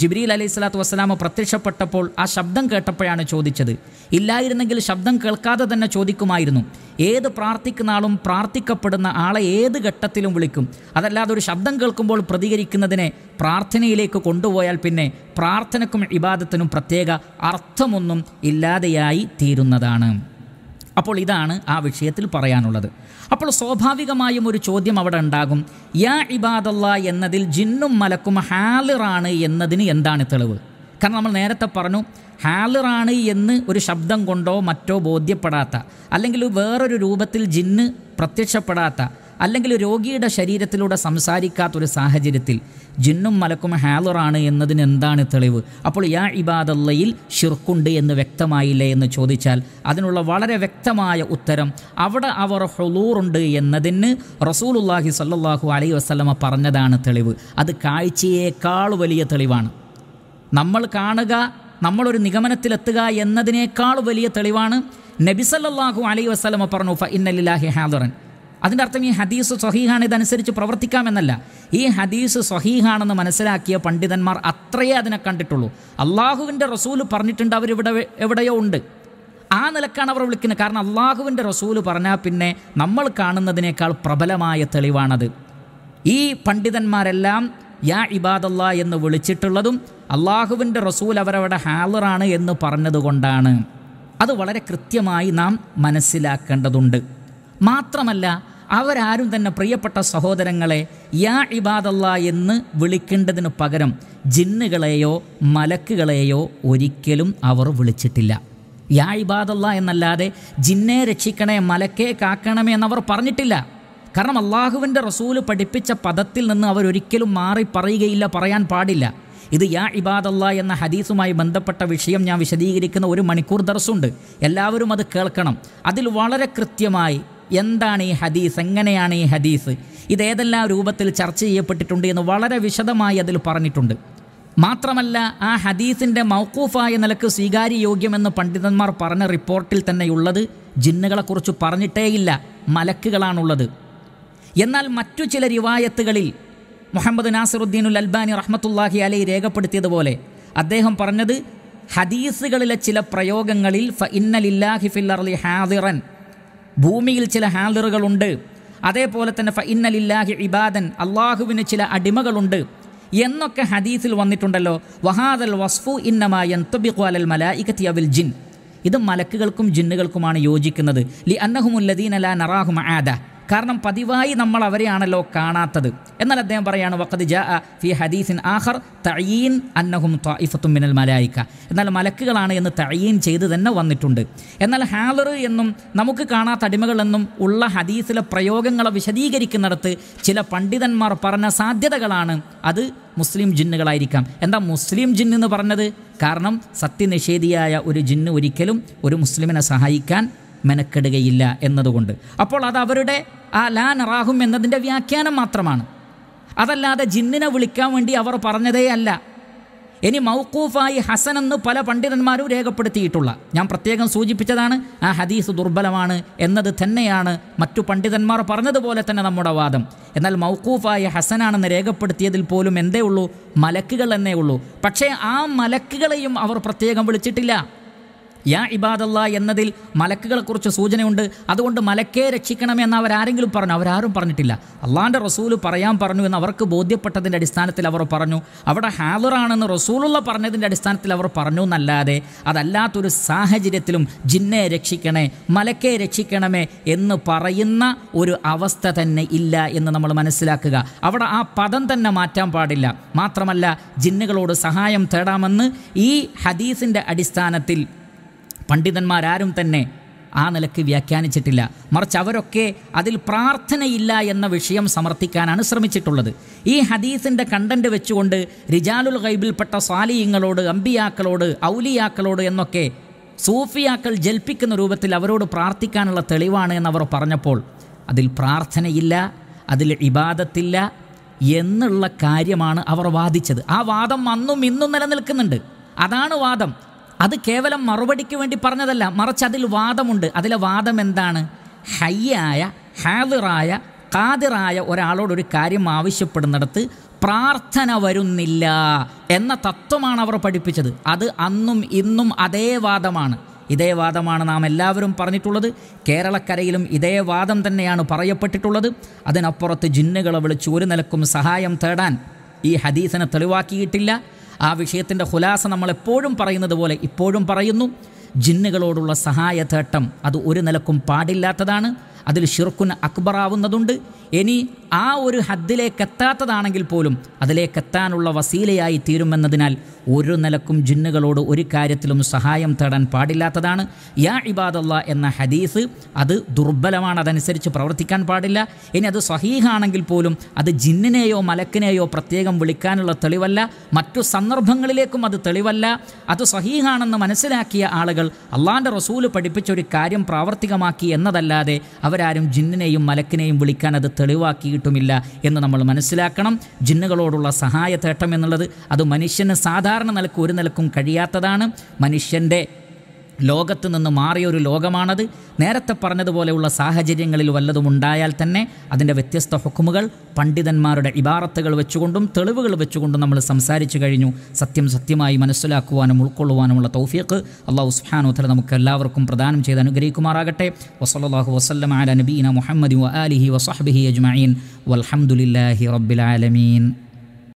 Speaker 1: ജിബ്രീൽ അലൈഹി സ്വലാത്തു വസ്സലാമ പ്രത്യക്ഷപ്പെട്ടപ്പോൾ ആ ശബ്ദം കേട്ടപ്പോഴാണ് ചോദിച്ചത് ഇല്ലായിരുന്നെങ്കിൽ ശബ്ദം കേൾക്കാതെ തന്നെ ചോദിക്കുമായിരുന്നു ഏത് പ്രാർത്ഥിക്കുന്ന ആളും പ്രാർത്ഥിക്കപ്പെടുന്ന ആളെ ഏത് ഘട്ടത്തിലും വിളിക്കും അതല്ലാതെ ഒരു ശബ്ദം കേൾക്കുമ്പോൾ പ്രതികരിക്കുന്നതിനെ പ്രാർത്ഥനയിലേക്ക് കൊണ്ടുപോയാൽ പിന്നെ പ്രാർത്ഥനക്കും ഇബാദത്തിനും പ്രത്യേക അർത്ഥമൊന്നും ഇല്ലാതെയായി തീരുന്നതാണ് അപ്പോൾ ഇതാണ് ആ വിഷയത്തിൽ പറയാനുള്ളത് അപ്പോൾ സ്വാഭാവികമായും ഒരു ചോദ്യം അവിടെ ഉണ്ടാകും യാ ഇബാദല്ല എന്നതിൽ ജിന്നും മലക്കും ഹാലിറാണ് എന്നതിന് എന്താണ് തെളിവ് കാരണം നമ്മൾ നേരത്തെ പറഞ്ഞു ഹാലിറാണ് എന്ന് ഒരു ശബ്ദം കൊണ്ടോ മറ്റോ ബോധ്യപ്പെടാത്ത അല്ലെങ്കിൽ വേറൊരു രൂപത്തിൽ ജിന്ന് പ്രത്യക്ഷപ്പെടാത്ത അല്ലെങ്കിൽ രോഗിയുടെ ശരീരത്തിലൂടെ സംസാരിക്കാത്തൊരു സാഹചര്യത്തിൽ ജിന്നും മലക്കും ഹാലറാണ് എന്നതിന് എന്താണ് തെളിവ് അപ്പോൾ യാ ഇബാദല്ലയിൽ ഷിർക്കുണ്ട് എന്ന് വ്യക്തമായില്ലേ എന്ന് ചോദിച്ചാൽ അതിനുള്ള വളരെ വ്യക്തമായ ഉത്തരം അവിടെ അവർ ഹുലൂറുണ്ട് എന്നതിന് റസൂലുല്ലാഹി സല്ലാഹു അലൈ വസ്ലമ പറഞ്ഞതാണ് തെളിവ് അത് കാഴ്ചയേക്കാൾ വലിയ തെളിവാണ് നമ്മൾ കാണുക നമ്മളൊരു നിഗമനത്തിലെത്തുക എന്നതിനേക്കാൾ വലിയ തെളിവാണ് നബിസല്ലാഹു അലൈ വസ്ലമ പറഞ്ഞു ഫ ഇന്നലില്ലാഹി ഹാദറൻ അതിൻ്റെ അർത്ഥം ഈ ഹദീസ് സ്വഹീഹാണ് ഇതനുസരിച്ച് പ്രവർത്തിക്കാമെന്നല്ല ഈ ഹദീസ് സ്വഹീഹാണെന്ന് മനസ്സിലാക്കിയ പണ്ഡിതന്മാർ അത്രയേ അതിനെ കണ്ടിട്ടുള്ളൂ അള്ളാഹുവിൻ്റെ റസൂല് പറഞ്ഞിട്ടുണ്ട് അവരിവിടെ എവിടെയോ ഉണ്ട് ആ നിലക്കാണ് അവർ വിളിക്കുന്നത് കാരണം അള്ളാഹുവിൻ്റെ റസൂല് പറഞ്ഞാൽ പിന്നെ നമ്മൾ കാണുന്നതിനേക്കാൾ പ്രബലമായ തെളിവാണത് ഈ പണ്ഡിതന്മാരെല്ലാം യാ ഇബാദല്ല എന്ന് വിളിച്ചിട്ടുള്ളതും അള്ളാഹുവിൻ്റെ റസൂൽ അവരവിടെ ഹാലറാണ് എന്ന് പറഞ്ഞതുകൊണ്ടാണ് അത് വളരെ കൃത്യമായി നാം മനസ്സിലാക്കേണ്ടതുണ്ട് മാത്രമല്ല അവരാരും തന്നെ പ്രിയപ്പെട്ട സഹോദരങ്ങളെ യാ ഇബാദല്ല എന്ന് വിളിക്കേണ്ടതിന് പകരം ജിന്നുകളെയോ മലക്കുകളെയോ ഒരിക്കലും അവർ വിളിച്ചിട്ടില്ല യാ ഇബാദല്ല എന്നല്ലാതെ ജിന്നെ രക്ഷിക്കണേ മലക്കെ കാക്കണമേ എന്നവർ പറഞ്ഞിട്ടില്ല കാരണം അള്ളാഹുവിൻ്റെ റസൂല് പഠിപ്പിച്ച പദത്തിൽ നിന്ന് അവരൊരിക്കലും മാറി പറയുകയില്ല പറയാൻ പാടില്ല ഇത് യാ ഇബാദല്ല എന്ന ഹദീസുമായി ബന്ധപ്പെട്ട വിഷയം ഞാൻ വിശദീകരിക്കുന്ന ഒരു മണിക്കൂർ ദർസുണ്ട് എല്ലാവരും അത് കേൾക്കണം അതിൽ വളരെ കൃത്യമായി എന്താണ് ഈ ഹദീസ് എങ്ങനെയാണ് ഈ ഹദീസ് ഇത് ഏതെല്ലാം രൂപത്തിൽ ചർച്ച ചെയ്യപ്പെട്ടിട്ടുണ്ട് എന്ന് വളരെ വിശദമായി അതിൽ പറഞ്ഞിട്ടുണ്ട് മാത്രമല്ല ആ ഹദീസിൻ്റെ മൗക്കൂഫായ നിലക്ക് സ്വീകാര്യയോഗ്യമെന്ന് പണ്ഡിതന്മാർ പറഞ്ഞ റിപ്പോർട്ടിൽ തന്നെയുള്ളത് ജിന്നുകളെക്കുറിച്ച് പറഞ്ഞിട്ടേയില്ല മലക്കുകളാണുള്ളത് എന്നാൽ മറ്റു ചില റിവായത്തുകളിൽ മുഹമ്മദ് നാസിറുദ്ദീനുൽ അൽബാനി റഹ്മത്തുല്ലാഹി അലൈ രേഖപ്പെടുത്തിയതുപോലെ അദ്ദേഹം പറഞ്ഞത് ഹദീസുകളിലെ ചില പ്രയോഗങ്ങളിൽ ഫ ഇന്നലില്ലാഹി ഫില്ലർലി ഹാദിറൻ ഭൂമിയിൽ ചില ഹാൻഡറുകളുണ്ട് അതേപോലെ തന്നെ ഫഇന്നലില്ലാഹി ഇബാദൻ അള്ളാഹുവിന് ചില അടിമകളുണ്ട് എന്നൊക്കെ ഹദീസിൽ വന്നിട്ടുണ്ടല്ലോ വഹാദൽ വസ്ഫു ഇന്നമായൻ തുബിഖ്വാലൽ മലായിക്കത്തി അവിൽ ജിൻ ഇത് മലക്കുകൾക്കും ജിന്നുകൾക്കുമാണ് യോജിക്കുന്നത് ലി അന്നഹുമുല്ലദീൻ അല നറാഹും ആദ കാരണം പതിവായി നമ്മൾ അവരെയാണല്ലോ കാണാത്തത് എന്നാൽ അദ്ദേഹം പറയാണ് വക്കത് ജ ഫി ഹദീസിൻ ആഹർ തയീൻ അന്നഹും ത്വായിഫത്തും മിനൽ മലായിക്ക എന്നാൽ മലക്കുകളാണ് എന്ന് തയീൻ ചെയ്ത് തന്നെ വന്നിട്ടുണ്ട് എന്നാൽ ഹാലർ എന്നും നമുക്ക് കാണാത്ത അടിമകളെന്നും ഉള്ള ഹദീസിലെ പ്രയോഗങ്ങളെ വിശദീകരിക്കുന്നിടത്ത് ചില പണ്ഡിതന്മാർ പറഞ്ഞ സാധ്യതകളാണ് അത് മുസ്ലിം ജിന്നുകളായിരിക്കാം എന്താ മുസ്ലിം ജിന്ന് എന്ന് പറഞ്ഞത് കാരണം സത്യനിഷേധിയായ ഒരു ജിന്ന് ഒരിക്കലും ഒരു മുസ്ലിമിനെ സഹായിക്കാൻ മെനക്കെടുകയില്ല എന്നതുകൊണ്ട് അപ്പോൾ അത് അവരുടെ ആ ലാൻ റാഹും എന്നതിൻ്റെ വ്യാഖ്യാനം മാത്രമാണ് അതല്ലാതെ ജിന്നിനെ വിളിക്കാൻ വേണ്ടി അവർ പറഞ്ഞതേ അല്ല ഇനി മൗക്കൂഫായി ഹസൻ എന്ന് പല പണ്ഡിതന്മാരും രേഖപ്പെടുത്തിയിട്ടുള്ള ഞാൻ പ്രത്യേകം സൂചിപ്പിച്ചതാണ് ആ ഹദീസ് ദുർബലമാണ് എന്നത് തന്നെയാണ് മറ്റു പണ്ഡിതന്മാർ പറഞ്ഞതുപോലെ തന്നെ നമ്മുടെ വാദം എന്നാൽ മൗക്കൂഫായി ഹസനാണെന്ന് രേഖപ്പെടുത്തിയതിൽ പോലും എന്തേ ഉള്ളൂ മലക്കുകൾ എന്നേ ഉള്ളൂ പക്ഷേ ആ മലക്കുകളെയും അവർ പ്രത്യേകം വിളിച്ചിട്ടില്ല യാ ഇബാദല്ല എന്നതിൽ മലക്കുകളെക്കുറിച്ച് സൂചനയുണ്ട് അതുകൊണ്ട് മലക്കേ രക്ഷിക്കണമെന്ന് അവരാരെങ്കിലും പറഞ്ഞു അവരാരും പറഞ്ഞിട്ടില്ല അള്ളാഹാൻ്റെ റസൂൽ പറയാൻ പറഞ്ഞു എന്ന് അവർക്ക് ബോധ്യപ്പെട്ടതിൻ്റെ അടിസ്ഥാനത്തിൽ അവർ പറഞ്ഞു അവിടെ ഹാദറാണെന്ന് റസൂലുള്ള പറഞ്ഞതിൻ്റെ അടിസ്ഥാനത്തിൽ അവർ പറഞ്ഞു എന്നല്ലാതെ അതല്ലാത്തൊരു സാഹചര്യത്തിലും ജിന്നെ രക്ഷിക്കണേ മലക്കേ രക്ഷിക്കണമേ എന്ന് പറയുന്ന ഒരു അവസ്ഥ തന്നെ ഇല്ല എന്ന് നമ്മൾ മനസ്സിലാക്കുക അവിടെ ആ പദം തന്നെ മാറ്റാൻ പാടില്ല മാത്രമല്ല ജിന്നുകളോട് സഹായം തേടാമെന്ന് ഈ ഹദീസിൻ്റെ അടിസ്ഥാനത്തിൽ പണ്ഡിതന്മാരാരും തന്നെ ആ നിലക്ക് വ്യാഖ്യാനിച്ചിട്ടില്ല മറിച്ച് അവരൊക്കെ അതിൽ പ്രാർത്ഥനയില്ല എന്ന വിഷയം സമർത്ഥിക്കാനാണ് ശ്രമിച്ചിട്ടുള്ളത് ഈ ഹദീസിൻ്റെ കണ്ടന്റ് വെച്ചുകൊണ്ട് റിജാലുൽ ഗൈബിൽപ്പെട്ട സ്വാലിയങ്ങളോട് അമ്പിയാക്കളോട് ഔലിയാക്കളോട് എന്നൊക്കെ സൂഫിയാക്കൾ ജൽപ്പിക്കുന്ന രൂപത്തിൽ അവരോട് പ്രാർത്ഥിക്കാനുള്ള തെളിവാണ് എന്നവർ പറഞ്ഞപ്പോൾ അതിൽ പ്രാർത്ഥനയില്ല അതിൽ ഇബാദത്തില്ല എന്നുള്ള കാര്യമാണ് അവർ വാദിച്ചത് ആ വാദം അന്നും ഇന്നും നിലനിൽക്കുന്നുണ്ട് അതാണ് വാദം അത് കേവലം മറുപടിക്ക് വേണ്ടി പറഞ്ഞതല്ല മറിച്ച് അതിൽ വാദമുണ്ട് അതിലെ വാദം എന്താണ് ഹയ്യായ ഹാദിറായ കാതിറായ ഒരാളോട് ഒരു കാര്യം ആവശ്യപ്പെടുന്നിടത്ത് പ്രാർത്ഥന വരുന്നില്ല എന്ന തത്വമാണ് അവർ പഠിപ്പിച്ചത് അത് അന്നും ഇന്നും അതേ വാദമാണ് ഇതേ വാദമാണ് നാം എല്ലാവരും പറഞ്ഞിട്ടുള്ളത് കേരളക്കരയിലും ഇതേ വാദം തന്നെയാണ് പറയപ്പെട്ടിട്ടുള്ളത് അതിനപ്പുറത്ത് ജിന്നുകളെ വിളിച്ച് ഒരു നിലക്കും സഹായം തേടാൻ ഈ ഹദീസിനെ തെളിവാക്കിയിട്ടില്ല ആ വിഷയത്തിൻ്റെ ഹുലാസ നമ്മളെപ്പോഴും പറയുന്നത് പോലെ ഇപ്പോഴും പറയുന്നു ജിന്നുകളോടുള്ള സഹായ തേട്ടം അത് ഒരു നിലക്കും പാടില്ലാത്തതാണ് അതിൽ ഷിർക്കുൻ അക്ബറാവുന്നതുണ്ട് ഇനി ആ ഒരു ഹദ്ദിലേക്കെത്താത്തതാണെങ്കിൽ പോലും അതിലേക്കെത്താനുള്ള വസീലയായി തീരുമെന്നതിനാൽ ഒരു നിലക്കും ജിന്നുകളോട് ഒരു കാര്യത്തിലും സഹായം തേടാൻ പാടില്ലാത്തതാണ് യാ ഇബാദല്ല എന്ന ഹദീസ് അത് ദുർബലമാണ് അതനുസരിച്ച് പ്രവർത്തിക്കാൻ പാടില്ല ഇനി അത് സഹീഹാണെങ്കിൽ പോലും അത് ജിന്നിനെയോ മലക്കിനെയോ പ്രത്യേകം വിളിക്കാനുള്ള തെളിവല്ല മറ്റു സന്ദർഭങ്ങളിലേക്കും അത് തെളിവല്ല അത് സഹീഹാണെന്ന് മനസ്സിലാക്കിയ ആളുകൾ അള്ളാൻ്റെ റസൂല് പഠിപ്പിച്ച ഒരു കാര്യം പ്രാവർത്തികമാക്കി എന്നതല്ലാതെ അവരാരും ജിന്നിനെയും മലക്കിനെയും വിളിക്കാൻ അത് തെളിവാക്കിയിട്ടുമില്ല എന്ന് നമ്മൾ മനസ്സിലാക്കണം ജിന്നുകളോടുള്ള തേട്ടം എന്നുള്ളത് അത് മനുഷ്യന് സാധാരണ നിലക്ക് ഒരു നിലക്കും കഴിയാത്തതാണ് മനുഷ്യൻ്റെ ലോകത്ത് നിന്ന് മാറിയ ഒരു ലോകമാണത് നേരത്തെ പറഞ്ഞതുപോലെയുള്ള സാഹചര്യങ്ങളിൽ വല്ലതും ഉണ്ടായാൽ തന്നെ അതിൻ്റെ വ്യത്യസ്ത ഹുക്കുമുകൾ പണ്ഡിതന്മാരുടെ ഇബാറത്തുകൾ വെച്ചുകൊണ്ടും തെളിവുകൾ വെച്ചുകൊണ്ടും നമ്മൾ സംസാരിച്ചു കഴിഞ്ഞു സത്യം സത്യമായി മനസ്സിലാക്കുവാനും ഉൾക്കൊള്ളുവാനുമുള്ള തൗഫീഖ് അള്ളാഹു സുഹാനോത്തല നമുക്ക് എല്ലാവർക്കും പ്രദാനം ചെയ്ത് അനുഗ്രഹിക്കുമാറാകട്ടെ വസലാഹു വസ്ലം അല നബീന മുഹമ്മദ് വ അലിഹി വസഹബിഹി അജ്മീൻ വലഹമുല്ലാഹി റബ്ബിലാലമീൻ